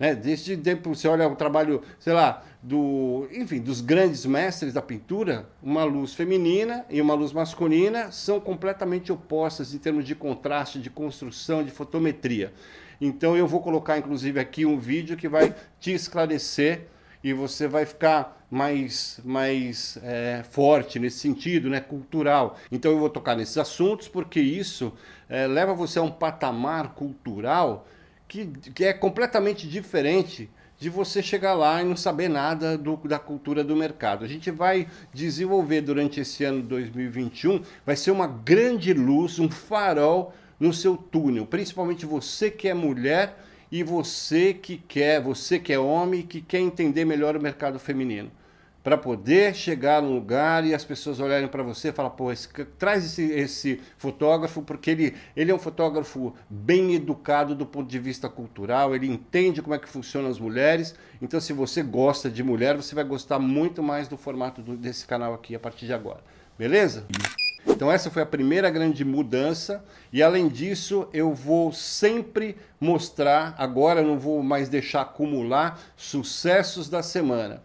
Né? Desde tipo tempo você olha o trabalho, sei lá, do, enfim, dos grandes mestres da pintura, uma luz feminina e uma luz masculina são completamente opostas em termos de contraste, de construção, de fotometria. Então eu vou colocar inclusive aqui um vídeo que vai te esclarecer e você vai ficar mais, mais é, forte nesse sentido, né, cultural. Então eu vou tocar nesses assuntos porque isso é, leva você a um patamar cultural que, que é completamente diferente de você chegar lá e não saber nada do, da cultura do mercado. A gente vai desenvolver durante esse ano 2021, vai ser uma grande luz, um farol no seu túnel, principalmente você que é mulher e você que quer, você que é homem, que quer entender melhor o mercado feminino para poder chegar no lugar e as pessoas olharem para você e falar, pô, esse, traz esse, esse fotógrafo, porque ele, ele é um fotógrafo bem educado do ponto de vista cultural, ele entende como é que funcionam as mulheres. Então, se você gosta de mulher, você vai gostar muito mais do formato do, desse canal aqui a partir de agora. Beleza? Então essa foi a primeira grande mudança e além disso eu vou sempre mostrar, agora não vou mais deixar acumular sucessos da semana.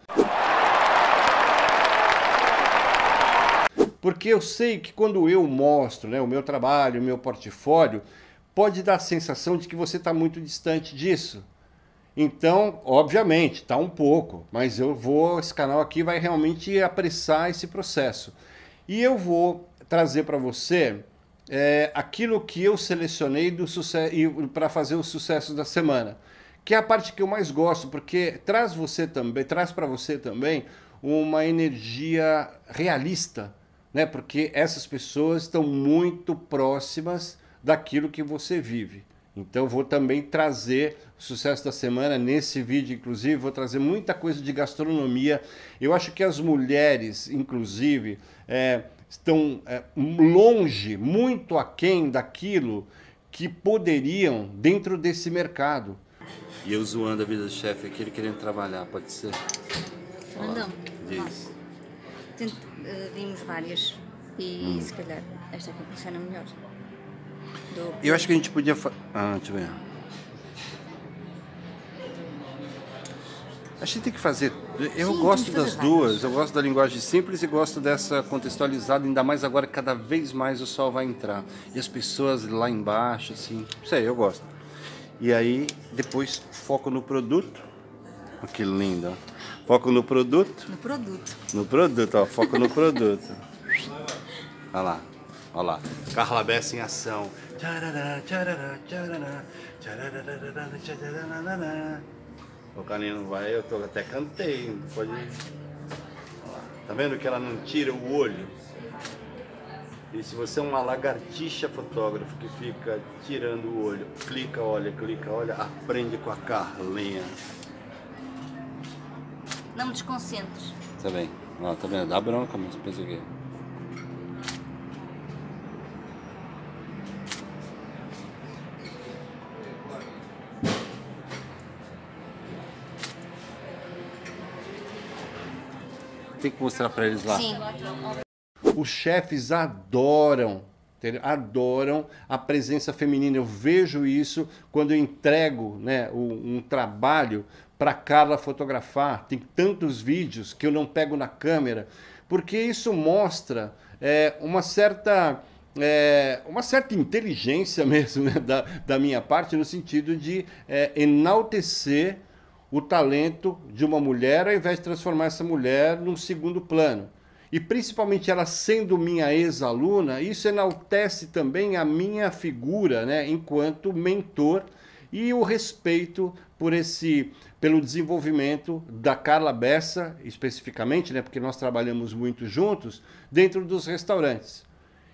porque eu sei que quando eu mostro né, o meu trabalho, o meu portfólio, pode dar a sensação de que você está muito distante disso. Então, obviamente, está um pouco, mas eu vou, esse canal aqui vai realmente apressar esse processo. E eu vou trazer para você é, aquilo que eu selecionei para fazer o sucesso da semana, que é a parte que eu mais gosto, porque traz você também, traz para você também uma energia realista né? Porque essas pessoas estão muito próximas daquilo que você vive. Então vou também trazer o sucesso da semana nesse vídeo, inclusive vou trazer muita coisa de gastronomia. Eu acho que as mulheres, inclusive, é, estão é, longe, muito aquém daquilo que poderiam dentro desse mercado. E eu zoando a vida do chefe aqui, ele querendo trabalhar, pode ser? Não. Diz vimos eh, várias e hum. se calhar esta aqui funciona melhor. Do... Eu acho que a gente podia. Fa... Ah, deixa eu ver. A gente tem que fazer. Eu Sim, gosto das várias. duas. Eu gosto da linguagem simples e gosto dessa contextualizada. Ainda mais agora, que cada vez mais o sol vai entrar. E as pessoas lá embaixo, assim. Isso aí, eu gosto. E aí, depois, foco no produto. Olha que lindo. Foco no produto? No produto. No produto, ó, foco no produto. Olha lá, olha lá. Carla Bessa em ação. O canino vai, eu tô, até cantei, pode Tá vendo que ela não tira o olho? E se você é uma lagartixa fotógrafo que fica tirando o olho, clica, olha, clica, olha, aprende com a Carlinha. Não me desconcentres. Tá bem. Lá, tá vendo? Dá bronca, mas pensa o quê? Tem que mostrar pra eles lá. Sim. Os chefes adoram adoram a presença feminina. Eu vejo isso quando eu entrego né, um, um trabalho para Carla fotografar, tem tantos vídeos que eu não pego na câmera, porque isso mostra é, uma certa. É, uma certa inteligência mesmo né, da, da, minha parte, no sentido de é, enaltecer o talento de uma mulher, ao invés de transformar essa mulher num segundo plano. E principalmente ela sendo minha ex-aluna, isso enaltece também a minha figura né, enquanto mentor e o respeito por esse pelo desenvolvimento da Carla Bessa, especificamente, né, porque nós trabalhamos muito juntos, dentro dos restaurantes.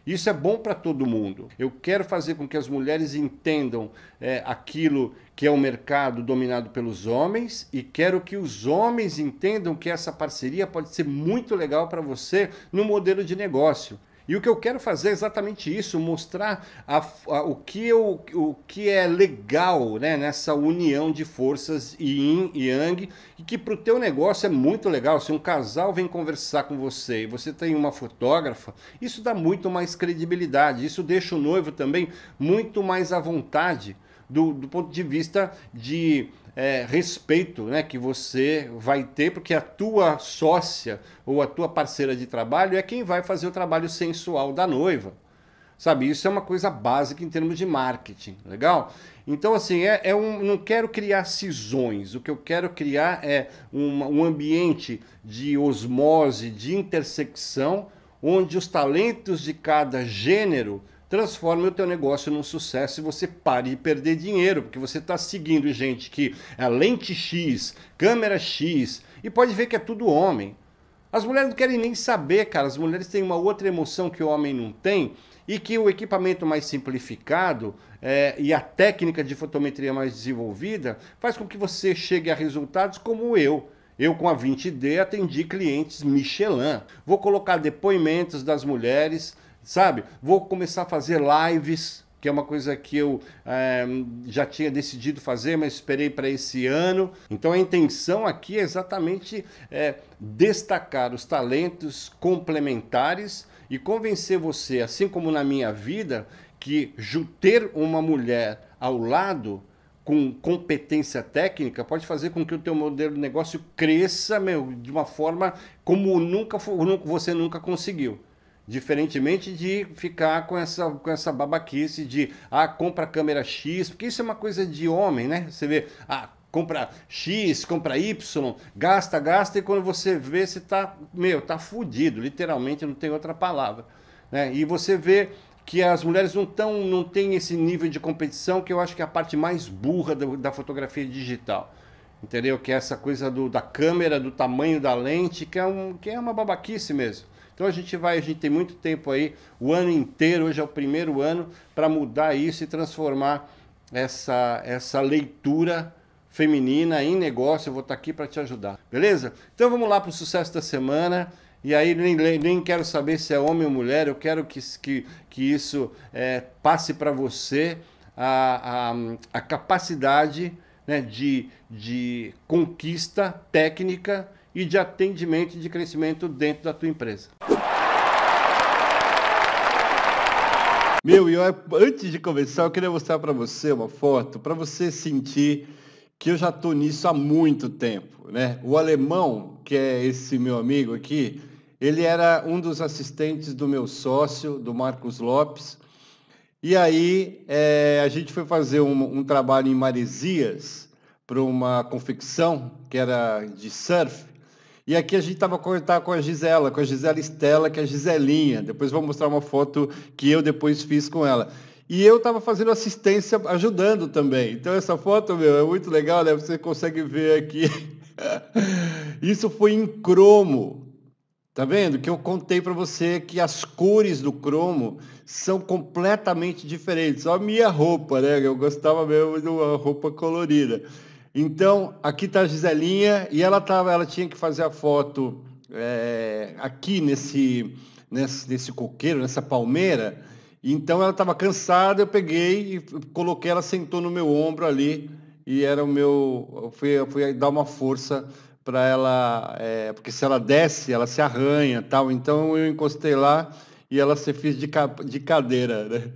Isso é bom para todo mundo. Eu quero fazer com que as mulheres entendam é, aquilo que é o um mercado dominado pelos homens e quero que os homens entendam que essa parceria pode ser muito legal para você no modelo de negócio. E o que eu quero fazer é exatamente isso, mostrar a, a, o, que eu, o que é legal né, nessa união de forças yin e yang, e que para o teu negócio é muito legal. Se um casal vem conversar com você e você tem uma fotógrafa, isso dá muito mais credibilidade, isso deixa o noivo também muito mais à vontade do, do ponto de vista de é, respeito né, que você vai ter, porque a tua sócia ou a tua parceira de trabalho é quem vai fazer o trabalho sensual da noiva. Sabe, isso é uma coisa básica em termos de marketing, legal? Então, assim, é, é um, não quero criar cisões, o que eu quero criar é um, um ambiente de osmose, de intersecção, onde os talentos de cada gênero transforme o teu negócio num sucesso e você pare de perder dinheiro, porque você está seguindo gente que é lente X, câmera X, e pode ver que é tudo homem. As mulheres não querem nem saber, cara. As mulheres têm uma outra emoção que o homem não tem e que o equipamento mais simplificado é, e a técnica de fotometria mais desenvolvida faz com que você chegue a resultados como eu. Eu, com a 20D, atendi clientes Michelin. Vou colocar depoimentos das mulheres sabe? Vou começar a fazer lives, que é uma coisa que eu é, já tinha decidido fazer, mas esperei para esse ano. Então a intenção aqui é exatamente é, destacar os talentos complementares e convencer você, assim como na minha vida, que ter uma mulher ao lado com competência técnica pode fazer com que o teu modelo de negócio cresça meu, de uma forma como nunca você nunca conseguiu. Diferentemente de ficar com essa, com essa babaquice de ah, compra câmera X, porque isso é uma coisa de homem, né? Você vê, ah, compra X, compra Y, gasta, gasta, e quando você vê, você tá, meu, tá fudido, literalmente não tem outra palavra. Né? E você vê que as mulheres não, tão, não têm esse nível de competição que eu acho que é a parte mais burra da, da fotografia digital entendeu? Que é essa coisa do, da câmera, do tamanho da lente, que é, um, que é uma babaquice mesmo. Então a gente vai, a gente tem muito tempo aí, o ano inteiro, hoje é o primeiro ano, para mudar isso e transformar essa, essa leitura feminina em negócio. Eu vou estar tá aqui para te ajudar, beleza? Então vamos lá para o sucesso da semana. E aí nem, nem quero saber se é homem ou mulher, eu quero que, que, que isso é, passe para você a, a, a capacidade né, de, de conquista técnica e de atendimento e de crescimento dentro da tua empresa. Meu, e antes de começar, eu queria mostrar para você uma foto, para você sentir que eu já estou nisso há muito tempo, né? O alemão, que é esse meu amigo aqui, ele era um dos assistentes do meu sócio, do Marcos Lopes, e aí é, a gente foi fazer um, um trabalho em Maresias para uma confecção que era de surf, e aqui a gente estava com, com a Gisela, com a Gisela Estela, que é a Giselinha. Depois vou mostrar uma foto que eu depois fiz com ela. E eu estava fazendo assistência, ajudando também. Então essa foto, meu, é muito legal, né? Você consegue ver aqui. Isso foi em cromo. Tá vendo? Que eu contei para você que as cores do cromo são completamente diferentes. Só a minha roupa, né? Eu gostava mesmo de uma roupa colorida. Então, aqui está a Giselinha e ela, tava, ela tinha que fazer a foto é, aqui nesse, nesse, nesse coqueiro, nessa palmeira. Então ela estava cansada, eu peguei e coloquei, ela sentou no meu ombro ali e era o meu. Fui, fui dar uma força para ela, é, porque se ela desce, ela se arranha tal. Então eu encostei lá e ela se fez de, de cadeira, né?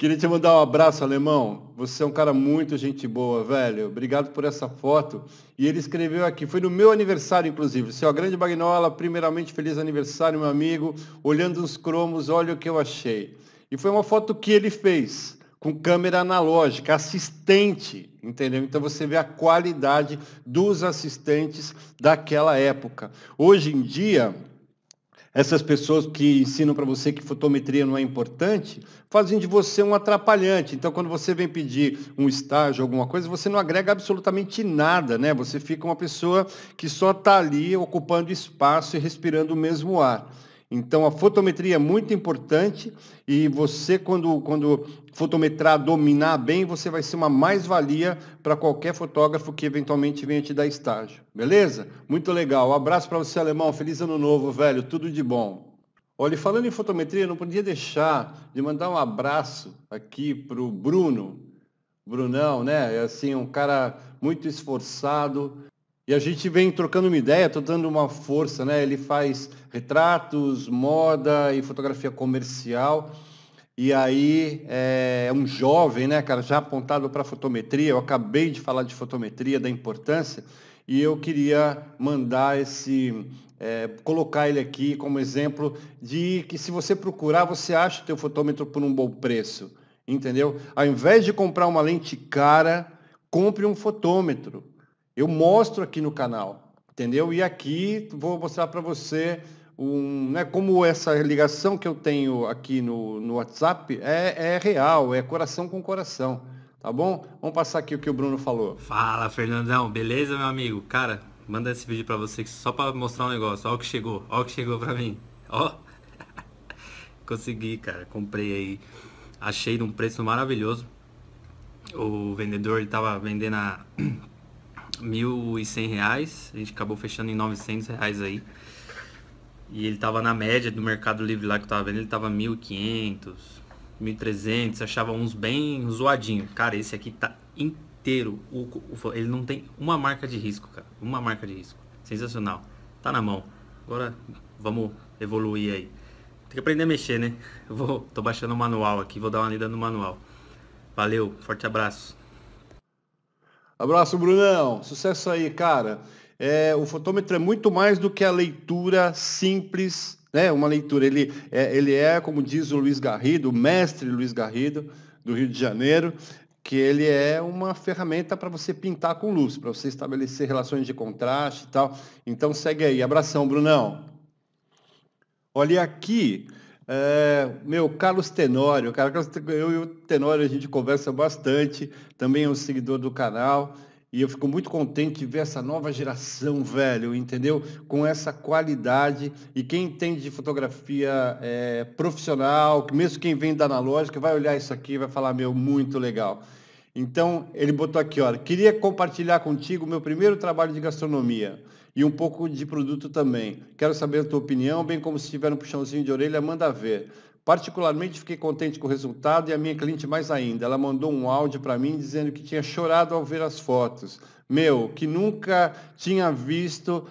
Queria te mandar um abraço, alemão. Você é um cara muito gente boa, velho. Obrigado por essa foto. E ele escreveu aqui, foi no meu aniversário, inclusive. Seu é grande Bagnola, primeiramente, feliz aniversário, meu amigo. Olhando os cromos, olha o que eu achei. E foi uma foto que ele fez, com câmera analógica, assistente, entendeu? Então você vê a qualidade dos assistentes daquela época. Hoje em dia, essas pessoas que ensinam para você que fotometria não é importante, fazem de você um atrapalhante. Então, quando você vem pedir um estágio, alguma coisa, você não agrega absolutamente nada, né? Você fica uma pessoa que só está ali ocupando espaço e respirando o mesmo ar. Então a fotometria é muito importante e você, quando, quando fotometrar, dominar bem, você vai ser uma mais-valia para qualquer fotógrafo que eventualmente venha te dar estágio. Beleza? Muito legal. Um abraço para você, alemão. Feliz ano novo, velho. Tudo de bom. Olha, falando em fotometria, não podia deixar de mandar um abraço aqui para o Bruno. Brunão, né? É assim, um cara muito esforçado, e a gente vem trocando uma ideia, tô dando uma força, né? Ele faz retratos, moda e fotografia comercial. E aí eh, é um jovem, né, cara, já apontado para fotometria. Eu acabei de falar de fotometria, da importância, e eu queria mandar esse, é, colocar ele aqui como exemplo de que se você procurar, você acha o teu fotômetro por um bom preço, entendeu? Ao invés de comprar uma lente cara, compre um fotômetro eu mostro aqui no canal, entendeu? E aqui vou mostrar para você um, né, como essa ligação que eu tenho aqui no, no WhatsApp é, é real, é coração com coração, tá bom? Vamos passar aqui o que o Bruno falou. Fala, Fernandão, beleza, meu amigo? Cara, manda esse vídeo para você só para mostrar um negócio. olha o que chegou, olha o que chegou para mim. Ó. Consegui, cara, comprei aí. Achei num preço maravilhoso. O vendedor ele tava vendendo a 1.100 reais, a gente acabou fechando em 900 reais aí. E ele tava na média do Mercado Livre lá que eu tava vendo, ele tava 1.500, 1.300, achava uns bem zoadinho. Cara, esse aqui tá inteiro, o, o, ele não tem uma marca de risco, cara, uma marca de risco. Sensacional, tá na mão. Agora vamos evoluir aí. Tem que aprender a mexer, né? Eu vou, tô baixando o manual aqui, vou dar uma lida no manual. Valeu, forte abraço. Abraço, Brunão. Sucesso aí, cara. É, o fotômetro é muito mais do que a leitura simples, né? Uma leitura. Ele é, ele é, como diz o Luiz Garrido, o mestre Luiz Garrido, do Rio de Janeiro, que ele é uma ferramenta para você pintar com luz, para você estabelecer relações de contraste e tal. Então segue aí. Abração, Brunão. Olha aqui, é, meu, Carlos Tenório, cara, eu e o Tenório a gente conversa bastante, também é um seguidor do canal, e eu fico muito contente de ver essa nova geração, velho, entendeu? Com essa qualidade. E quem entende de fotografia é, profissional, mesmo quem vem da analógica, vai olhar isso aqui e vai falar, meu, muito legal. Então, ele botou aqui, olha, queria compartilhar contigo meu primeiro trabalho de gastronomia e um pouco de produto também. Quero saber a tua opinião, bem como se tiver um puxãozinho de orelha, manda ver. Particularmente fiquei contente com o resultado e a minha cliente mais ainda. Ela mandou um áudio para mim dizendo que tinha chorado ao ver as fotos meu, que nunca tinha visto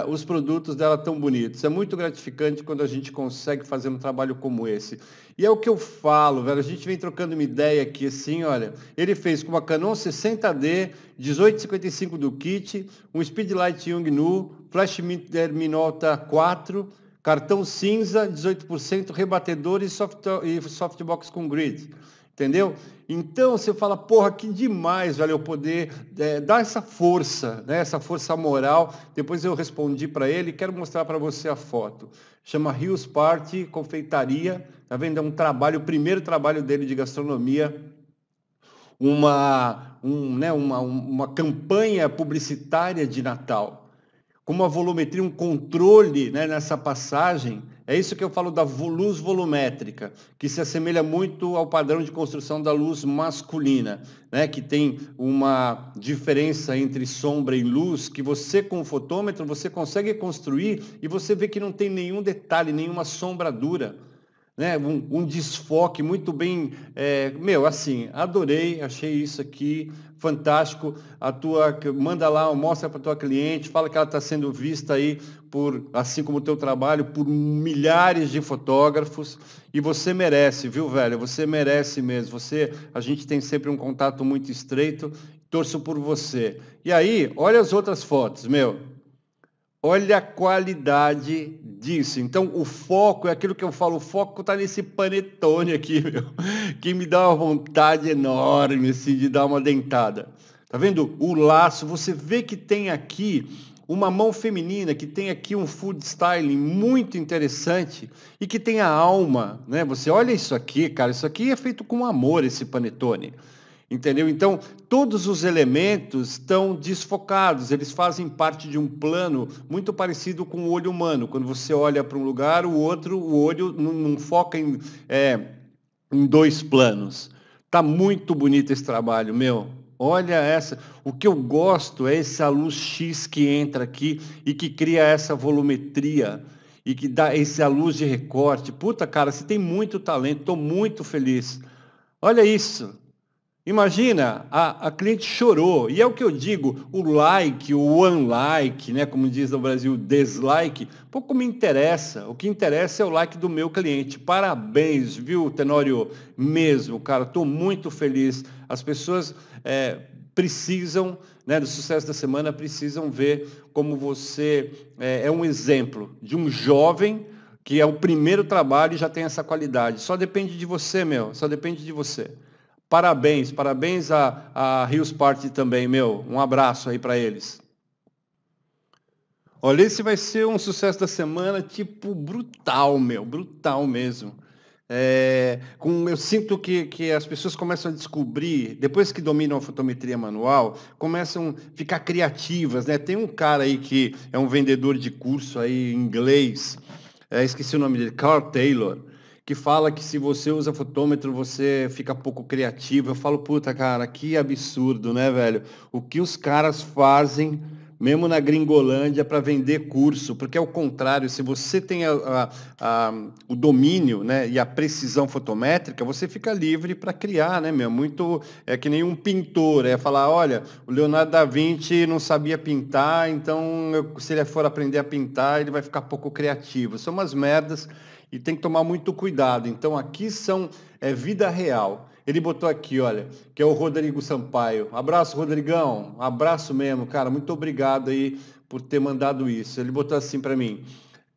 uh, os produtos dela tão bonitos. É muito gratificante quando a gente consegue fazer um trabalho como esse. E é o que eu falo, velho. A gente vem trocando uma ideia aqui, assim, olha. Ele fez com uma Canon 60D, 1855 do kit, um Speedlight Young Nu, flash meter eh, Minolta 4, cartão cinza, 18%, rebatedor e, soft, e softbox com grid. Entendeu? Então você fala, porra, que demais, velho, eu poder é, dar essa força, né, essa força moral. Depois eu respondi para ele, quero mostrar para você a foto. Chama Rios Party Confeitaria, tá vendo? É um trabalho, o primeiro trabalho dele de gastronomia. Uma, um, né, uma, uma campanha publicitária de Natal com uma volumetria, um controle né, nessa passagem. É isso que eu falo da luz volumétrica, que se assemelha muito ao padrão de construção da luz masculina, né, que tem uma diferença entre sombra e luz, que você com o fotômetro você consegue construir e você vê que não tem nenhum detalhe, nenhuma sombra dura né, um, um desfoque muito bem. É, meu, assim, adorei, achei isso aqui fantástico. A tua manda lá, mostra para tua cliente, fala que ela está sendo vista aí por, assim como o teu trabalho, por milhares de fotógrafos e você merece, viu, velho? Você merece mesmo. Você, a gente tem sempre um contato muito estreito. Torço por você. E aí, olha as outras fotos, meu Olha a qualidade disso. Então, o foco é aquilo que eu falo, o foco está nesse panetone aqui, meu, que me dá uma vontade enorme assim, de dar uma dentada. Tá vendo? O laço, você vê que tem aqui uma mão feminina que tem aqui um food styling muito interessante e que tem a alma, né? Você olha isso aqui, cara, isso aqui é feito com amor esse panetone. Entendeu? Então, todos os elementos estão desfocados, eles fazem parte de um plano muito parecido com o olho humano. Quando você olha para um lugar, o outro, o olho não, não foca em, é, em dois planos. Tá muito bonito esse trabalho, meu. Olha essa. O que eu gosto é essa luz X que entra aqui e que cria essa volumetria e que dá essa luz de recorte. Puta, cara, você tem muito talento, estou muito feliz. Olha isso. Imagina, a, a cliente chorou, e é o que eu digo, o like, o unlike, né, como diz no Brasil, dislike, pouco me interessa, o que interessa é o like do meu cliente. Parabéns, viu, Tenório, mesmo, cara, estou muito feliz. As pessoas é, precisam, né, do sucesso da semana, precisam ver como você é, é um exemplo de um jovem que é o primeiro trabalho e já tem essa qualidade. Só depende de você, meu, só depende de você. Parabéns, parabéns a, a Rios Party também, meu. Um abraço aí para eles. Olha, esse vai ser um sucesso da semana, tipo, brutal, meu, brutal mesmo. É, com, eu sinto que, que as pessoas começam a descobrir, depois que dominam a fotometria manual, começam a ficar criativas, né? Tem um cara aí que é um vendedor de curso aí em inglês, é, esqueci o nome dele, Carl Taylor que fala que se você usa fotômetro você fica pouco criativo. Eu falo, puta, cara, que absurdo, né, velho? O que os caras fazem, mesmo na Gringolândia, para vender curso? Porque é o contrário, se você tem a, a, a, o domínio né, e a precisão fotométrica, você fica livre para criar, né, meu? Muito, é que nem um pintor, é falar, olha, o Leonardo da Vinci não sabia pintar, então eu, se ele for aprender a pintar, ele vai ficar pouco criativo. São umas merdas e tem que tomar muito cuidado. Então aqui são é, vida real. Ele botou aqui, olha, que é o Rodrigo Sampaio. Abraço, Rodrigão. Abraço mesmo, cara. Muito obrigado aí por ter mandado isso. Ele botou assim para mim.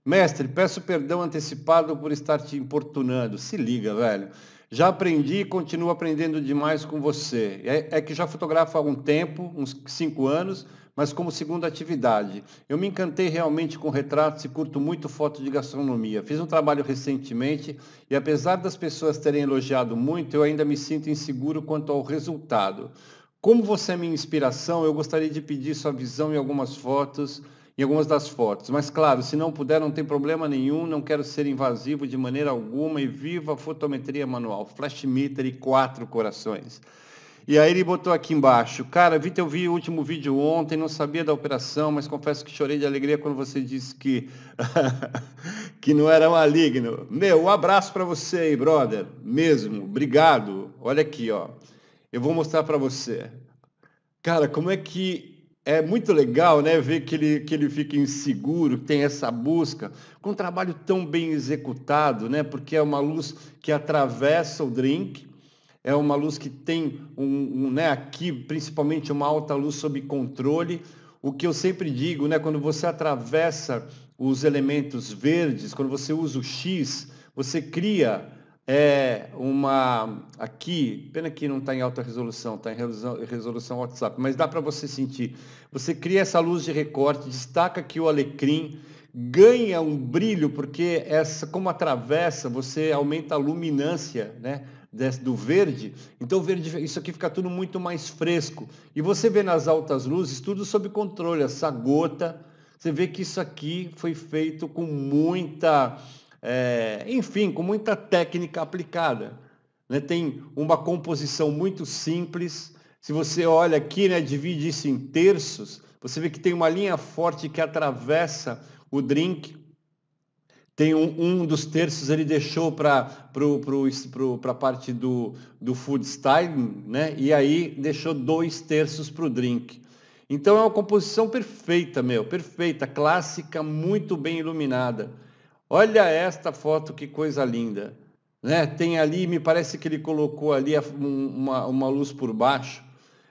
Mestre, peço perdão antecipado por estar te importunando. Se liga, velho. Já aprendi e continuo aprendendo demais com você. É, é que já fotografo há algum tempo, uns cinco anos, mas como segunda atividade. Eu me encantei realmente com retratos e curto muito foto de gastronomia. Fiz um trabalho recentemente e, apesar das pessoas terem elogiado muito, eu ainda me sinto inseguro quanto ao resultado. Como você é minha inspiração, eu gostaria de pedir sua visão em algumas fotos em algumas das fotos. Mas claro, se não puder, não tem problema nenhum, não quero ser invasivo de maneira alguma e viva a fotometria manual, flash meter e quatro corações. E aí ele botou aqui embaixo, cara, Vitor, eu vi o último vídeo ontem, não sabia da operação, mas confesso que chorei de alegria quando você disse que que não era maligno. Meu, um abraço para você aí, brother, mesmo, obrigado. Olha aqui, ó, eu vou mostrar para você. Cara, como é que é muito legal, né, ver que ele, que ele fica inseguro, tem essa busca, com um trabalho tão bem executado, né, porque é uma luz que atravessa o drink, é uma luz que tem um, um né, aqui principalmente uma alta luz sob controle. O que eu sempre digo, né, quando você atravessa os elementos verdes, quando você usa o X, você cria é, uma aqui, pena que não está em alta resolução, está em resolução, resolução WhatsApp, mas dá para você sentir. Você cria essa luz de recorte, destaca que o alecrim ganha um brilho porque essa como atravessa, você aumenta a luminância, né? do verde, então verde, isso aqui fica tudo muito mais fresco. E você vê nas altas luzes tudo sob controle, essa gota, você vê que isso aqui foi feito com muita, é, enfim, com muita técnica aplicada. Né? Tem uma composição muito simples. Se você olha aqui, né, divide isso em terços, você vê que tem uma linha forte que atravessa o drink, tem um, um dos terços ele deixou para a parte do, do food style, né? E aí deixou dois terços para o drink. Então é uma composição perfeita, meu, perfeita, clássica, muito bem iluminada. Olha esta foto, que coisa linda. Né? Tem ali, me parece que ele colocou ali uma, uma luz por baixo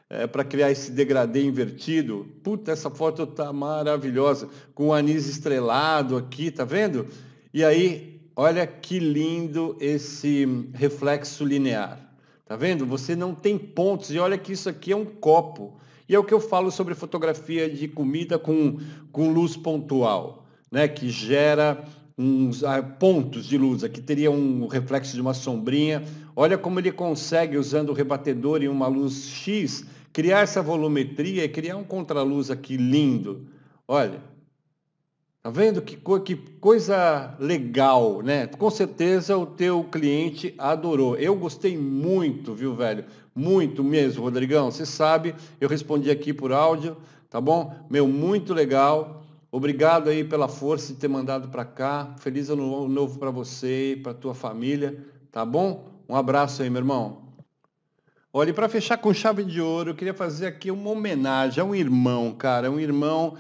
é, para criar esse degradê invertido. Puta, essa foto tá maravilhosa, com o anis estrelado aqui, tá vendo? E aí, olha que lindo esse reflexo linear. Tá vendo? Você não tem pontos e olha que isso aqui é um copo. E é o que eu falo sobre fotografia de comida com, com luz pontual, né? que gera uns ah, pontos de luz. Aqui teria um reflexo de uma sombrinha. Olha como ele consegue, usando o rebatedor e uma luz X, criar essa volumetria e criar um contraluz aqui lindo. Olha, Tá vendo que, co que coisa legal, né? Com certeza o teu cliente adorou. Eu gostei muito, viu, velho? Muito mesmo, Rodrigão. Você sabe, eu respondi aqui por áudio, tá bom? Meu, muito legal. Obrigado aí pela força de ter mandado para cá. Feliz ano novo para você e para tua família, tá bom? Um abraço aí, meu irmão. Olha, para fechar com chave de ouro, eu queria fazer aqui uma homenagem a um irmão, cara, um irmão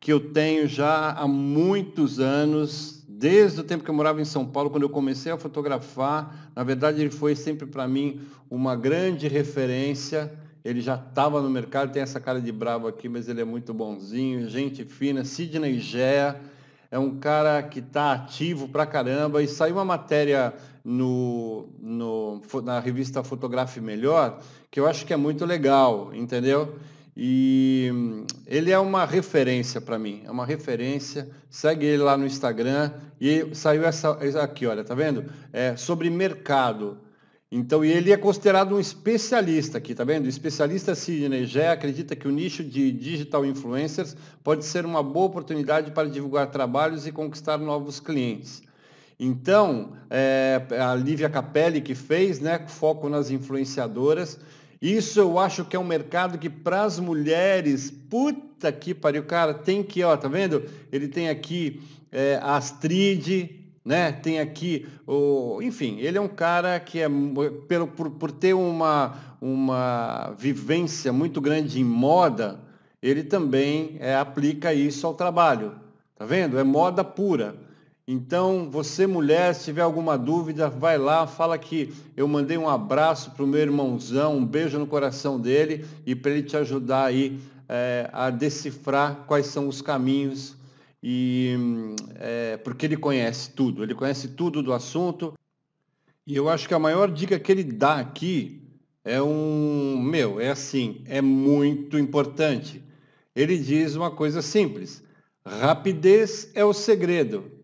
que eu tenho já há muitos anos, desde o tempo que eu morava em São Paulo, quando eu comecei a fotografar. Na verdade, ele foi sempre para mim uma grande referência. Ele já estava no mercado, tem essa cara de bravo aqui, mas ele é muito bonzinho, gente fina. Sidney Gea é um cara que está ativo pra caramba. E saiu uma matéria no, no, na revista Fotografe Melhor, que eu acho que é muito legal, entendeu? E hum, ele é uma referência para mim, é uma referência. Segue ele lá no Instagram e saiu essa aqui, olha, tá vendo? É sobre mercado. Então, e ele é considerado um especialista aqui, tá vendo? especialista Sidney Gé acredita que o nicho de digital influencers pode ser uma boa oportunidade para divulgar trabalhos e conquistar novos clientes. Então, é, a Lívia Capelli que fez, né, foco nas influenciadoras, isso eu acho que é um mercado que para as mulheres, puta que pariu, cara, tem que, ó, tá vendo? Ele tem aqui é, a Astrid, né? Tem aqui o, enfim, ele é um cara que é pelo por, por ter uma uma vivência muito grande em moda, ele também é, aplica isso ao trabalho. Tá vendo? É moda pura. Então, você mulher, se tiver alguma dúvida, vai lá, fala que eu mandei um abraço para o meu irmãozão, um beijo no coração dele e para ele te ajudar aí é, a decifrar quais são os caminhos e é, porque ele conhece tudo, ele conhece tudo do assunto. E eu acho que a maior dica que ele dá aqui é um meu, é assim, é muito importante. Ele diz uma coisa simples: rapidez é o segredo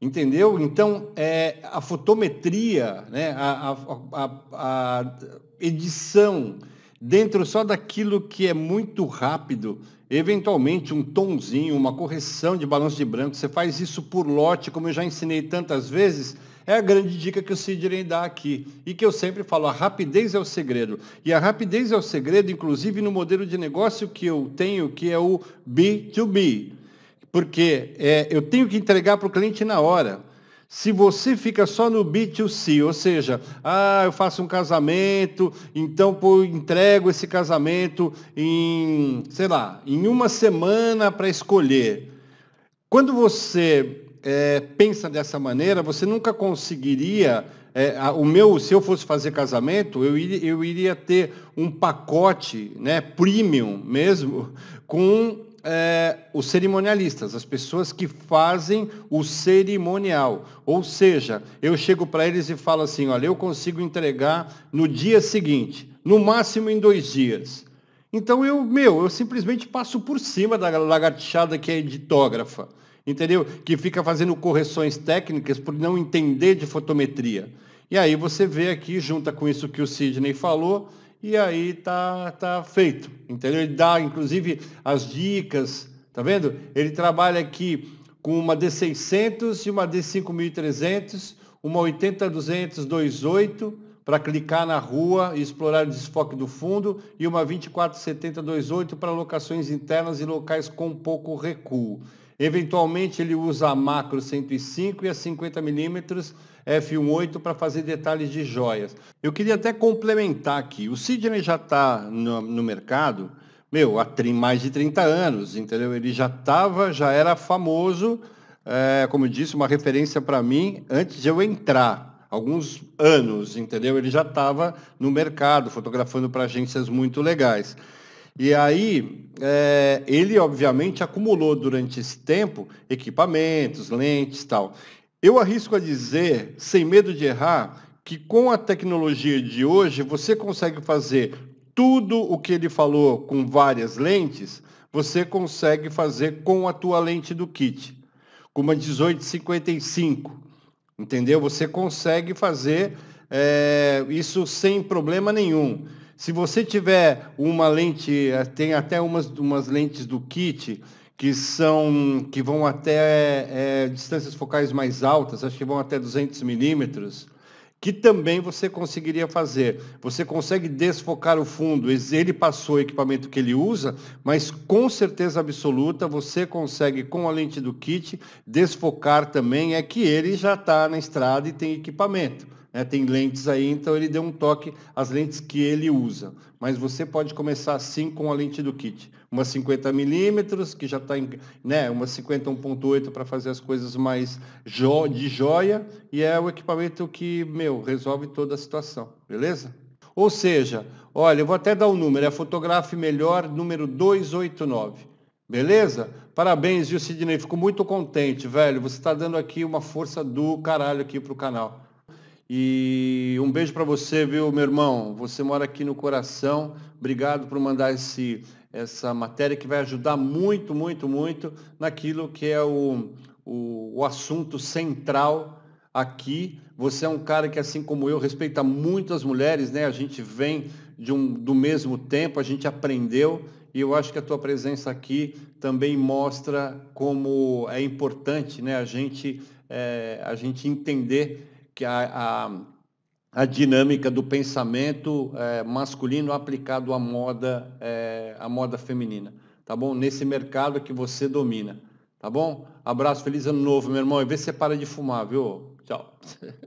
Entendeu? Então, é, a fotometria, né, a, a, a, edição dentro só daquilo que é muito rápido, eventualmente um tonzinho, uma correção de balanço de branco, você faz isso por lote, como eu já ensinei tantas vezes, é a grande dica que o Sidney dá aqui. E que eu sempre falo, a rapidez é o segredo. E a rapidez é o segredo, inclusive, no modelo de negócio que eu tenho, que é o B2B porque é, eu tenho que entregar para o cliente na hora. Se você fica só no B2C, ou seja, ah, eu faço um casamento, então pô, entrego esse casamento em, sei lá, em uma semana para escolher. Quando você é, pensa dessa maneira, você nunca conseguiria. É, o meu, se eu fosse fazer casamento, eu, eu iria ter um pacote né, premium mesmo, com é, os cerimonialistas, as pessoas que fazem o cerimonial. Ou seja, eu chego para eles e falo assim, olha, eu consigo entregar no dia seguinte, no máximo em dois dias. Então eu, meu, eu simplesmente passo por cima da lagartixada que é editógrafa, entendeu? Que fica fazendo correções técnicas por não entender de fotometria. E aí você vê aqui, junta com isso que o Sidney falou, e aí tá, tá feito. Entendeu? Ele dá, inclusive, as dicas, tá vendo? Ele trabalha aqui com uma D600 e uma D5300, uma 80-200 28 para clicar na rua e explorar o desfoque do fundo e uma 247028 para locações internas e locais com pouco recuo. Eventualmente ele usa a macro 105 e a 50 milímetros f1.8 para fazer detalhes de joias. Eu queria até complementar aqui. O Sidney já está no, no, mercado, meu, há mais de 30 anos, entendeu? Ele já estava, já era famoso, é, como eu disse, uma referência para mim antes de eu entrar. Alguns anos, entendeu? Ele já estava no mercado, fotografando para agências muito legais. E aí, é, ele obviamente acumulou durante esse tempo equipamentos, lentes tal. Eu arrisco a dizer, sem medo de errar, que com a tecnologia de hoje você consegue fazer tudo o que ele falou com várias lentes, você consegue fazer com a tua lente do kit, com uma 1855, entendeu? Você consegue fazer é, isso sem problema nenhum. Se você tiver uma lente, eh, tem até umas, umas lentes do kit que são que vão até é, distâncias focais mais altas, acho que vão até 200 milímetros, que também você conseguiria fazer. Você consegue desfocar o fundo. Ele passou o equipamento que ele usa, mas com certeza absoluta você consegue com a lente do kit desfocar também é que ele já está na estrada e tem equipamento. Né, tem lentes aí, então ele deu um toque às lentes que ele usa. Mas você pode começar assim com a lente do kit. Uma 50 milímetros, que já está em né, uma 50 1.8 para fazer as coisas mais jo de joia, e é o equipamento que, meu, resolve toda a situação, beleza? Ou seja, olha, eu vou até dar o um número, é Fotografe Melhor número 289. Beleza? Parabéns, viu, Sidney? Fico muito contente, velho. Você está dando aqui uma força do caralho aqui pro canal. E um beijo para você, viu, meu irmão? Você mora aqui no coração. Obrigado por mandar esse, essa matéria que vai ajudar muito, muito, muito naquilo que é o, o, o assunto central aqui. Você é um cara que, assim como eu, respeita muito as mulheres, né? A gente vem de um, do mesmo tempo, a gente aprendeu e eu acho que a tua presença aqui também mostra como é importante né, a, gente, é, a gente entender que a, a, a dinâmica do pensamento é, masculino aplicado à moda, é, à moda feminina, tá bom? Nesse mercado que você domina, tá bom? Abraço, feliz ano novo, meu irmão, e vê se você para de fumar, viu? Tchau.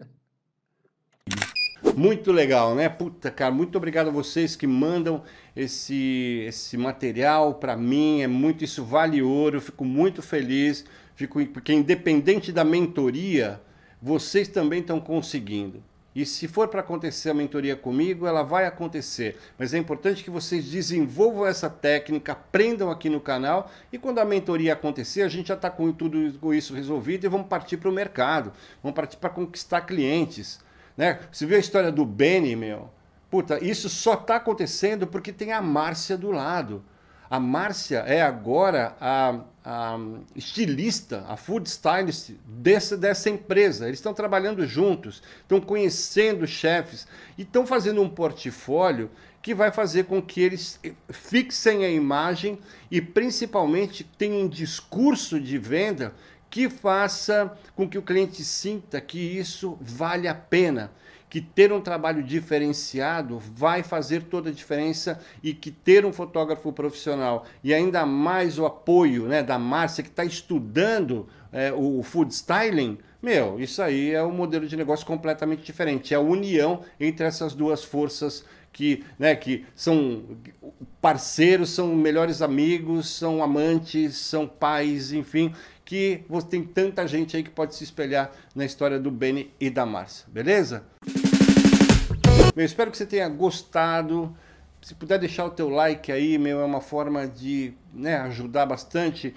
Muito legal, né? Puta, cara, muito obrigado a vocês que mandam esse, esse material para mim. É muito, isso vale ouro. Eu fico muito feliz, fico porque independente da mentoria, vocês também estão conseguindo. E se for para acontecer a mentoria comigo, ela vai acontecer. Mas é importante que vocês desenvolvam essa técnica, aprendam aqui no canal. E quando a mentoria acontecer, a gente já está com tudo isso resolvido e vamos partir para o mercado. Vamos partir para conquistar clientes. Né? Você viu a história do Benny, meu? Puta, isso só está acontecendo porque tem a Márcia do lado. A Márcia é agora a a estilista, a food stylist dessa, dessa empresa. Eles estão trabalhando juntos, estão conhecendo chefes e estão fazendo um portfólio que vai fazer com que eles eh, fixem a imagem e principalmente tenham um discurso de venda que faça com que o cliente sinta que isso vale a pena que ter um trabalho diferenciado vai fazer toda a diferença e que ter um fotógrafo profissional e ainda mais o apoio né, da Márcia, que está estudando é, o food styling, meu, isso aí é um modelo de negócio completamente diferente. É a união entre essas duas forças que, né, que são parceiros, são melhores amigos, são amantes, são pais, enfim, que tem tanta gente aí que pode se espelhar na história do Benny e da Márcia, beleza? Eu espero que você tenha gostado. Se puder deixar o teu like aí, meu, é uma forma de né, ajudar bastante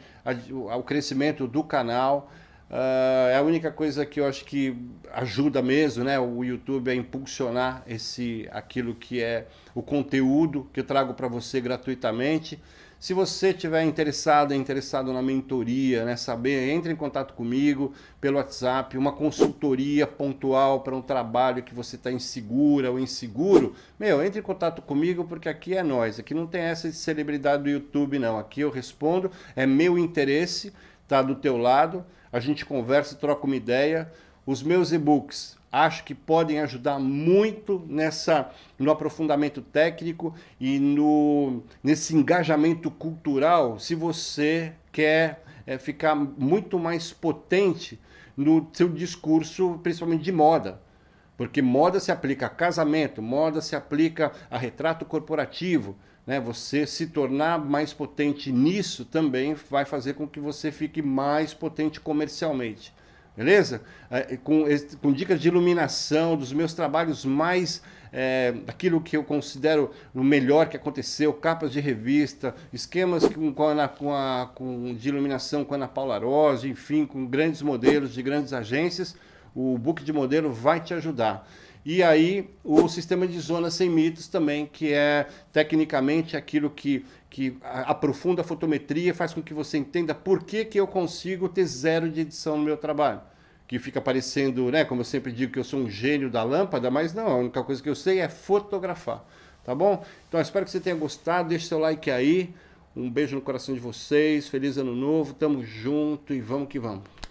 ao crescimento do canal. Uh, é a única coisa que eu acho que ajuda mesmo, né? O YouTube a impulsionar esse, aquilo que é o conteúdo que eu trago para você gratuitamente. Se você tiver interessado, interessado na mentoria, né, saber, entre em contato comigo pelo WhatsApp, uma consultoria pontual para um trabalho que você está insegura ou inseguro, meu, entre em contato comigo porque aqui é nós, aqui não tem essa de celebridade do YouTube não, aqui eu respondo, é meu interesse, tá do teu lado, a gente conversa, troca uma ideia, os meus e-books acho que podem ajudar muito nessa no aprofundamento técnico e no nesse engajamento cultural, se você quer é, ficar muito mais potente no seu discurso, principalmente de moda. Porque moda se aplica a casamento, moda se aplica a retrato corporativo. Né? Você se tornar mais potente nisso também vai fazer com que você fique mais potente comercialmente beleza? É, com, com, dicas de iluminação, dos meus trabalhos mais. É, aquilo que eu considero o melhor que aconteceu, capas de revista, esquemas com, com, a, com, a, com de iluminação com a Ana Paula Rosa, enfim, com grandes modelos de grandes agências, o book de modelo vai te ajudar. E aí o sistema de zonas sem mitos também, que é tecnicamente aquilo que que aprofunda a fotometria e faz com que você entenda por que, que eu consigo ter zero de edição no meu trabalho. Que fica parecendo, né, como eu sempre digo, que eu sou um gênio da lâmpada, mas não, a única coisa que eu sei é fotografar. Tá bom? Então espero que você tenha gostado, deixe seu like aí. Um beijo no coração de vocês, feliz ano novo, tamo junto e vamos que vamos.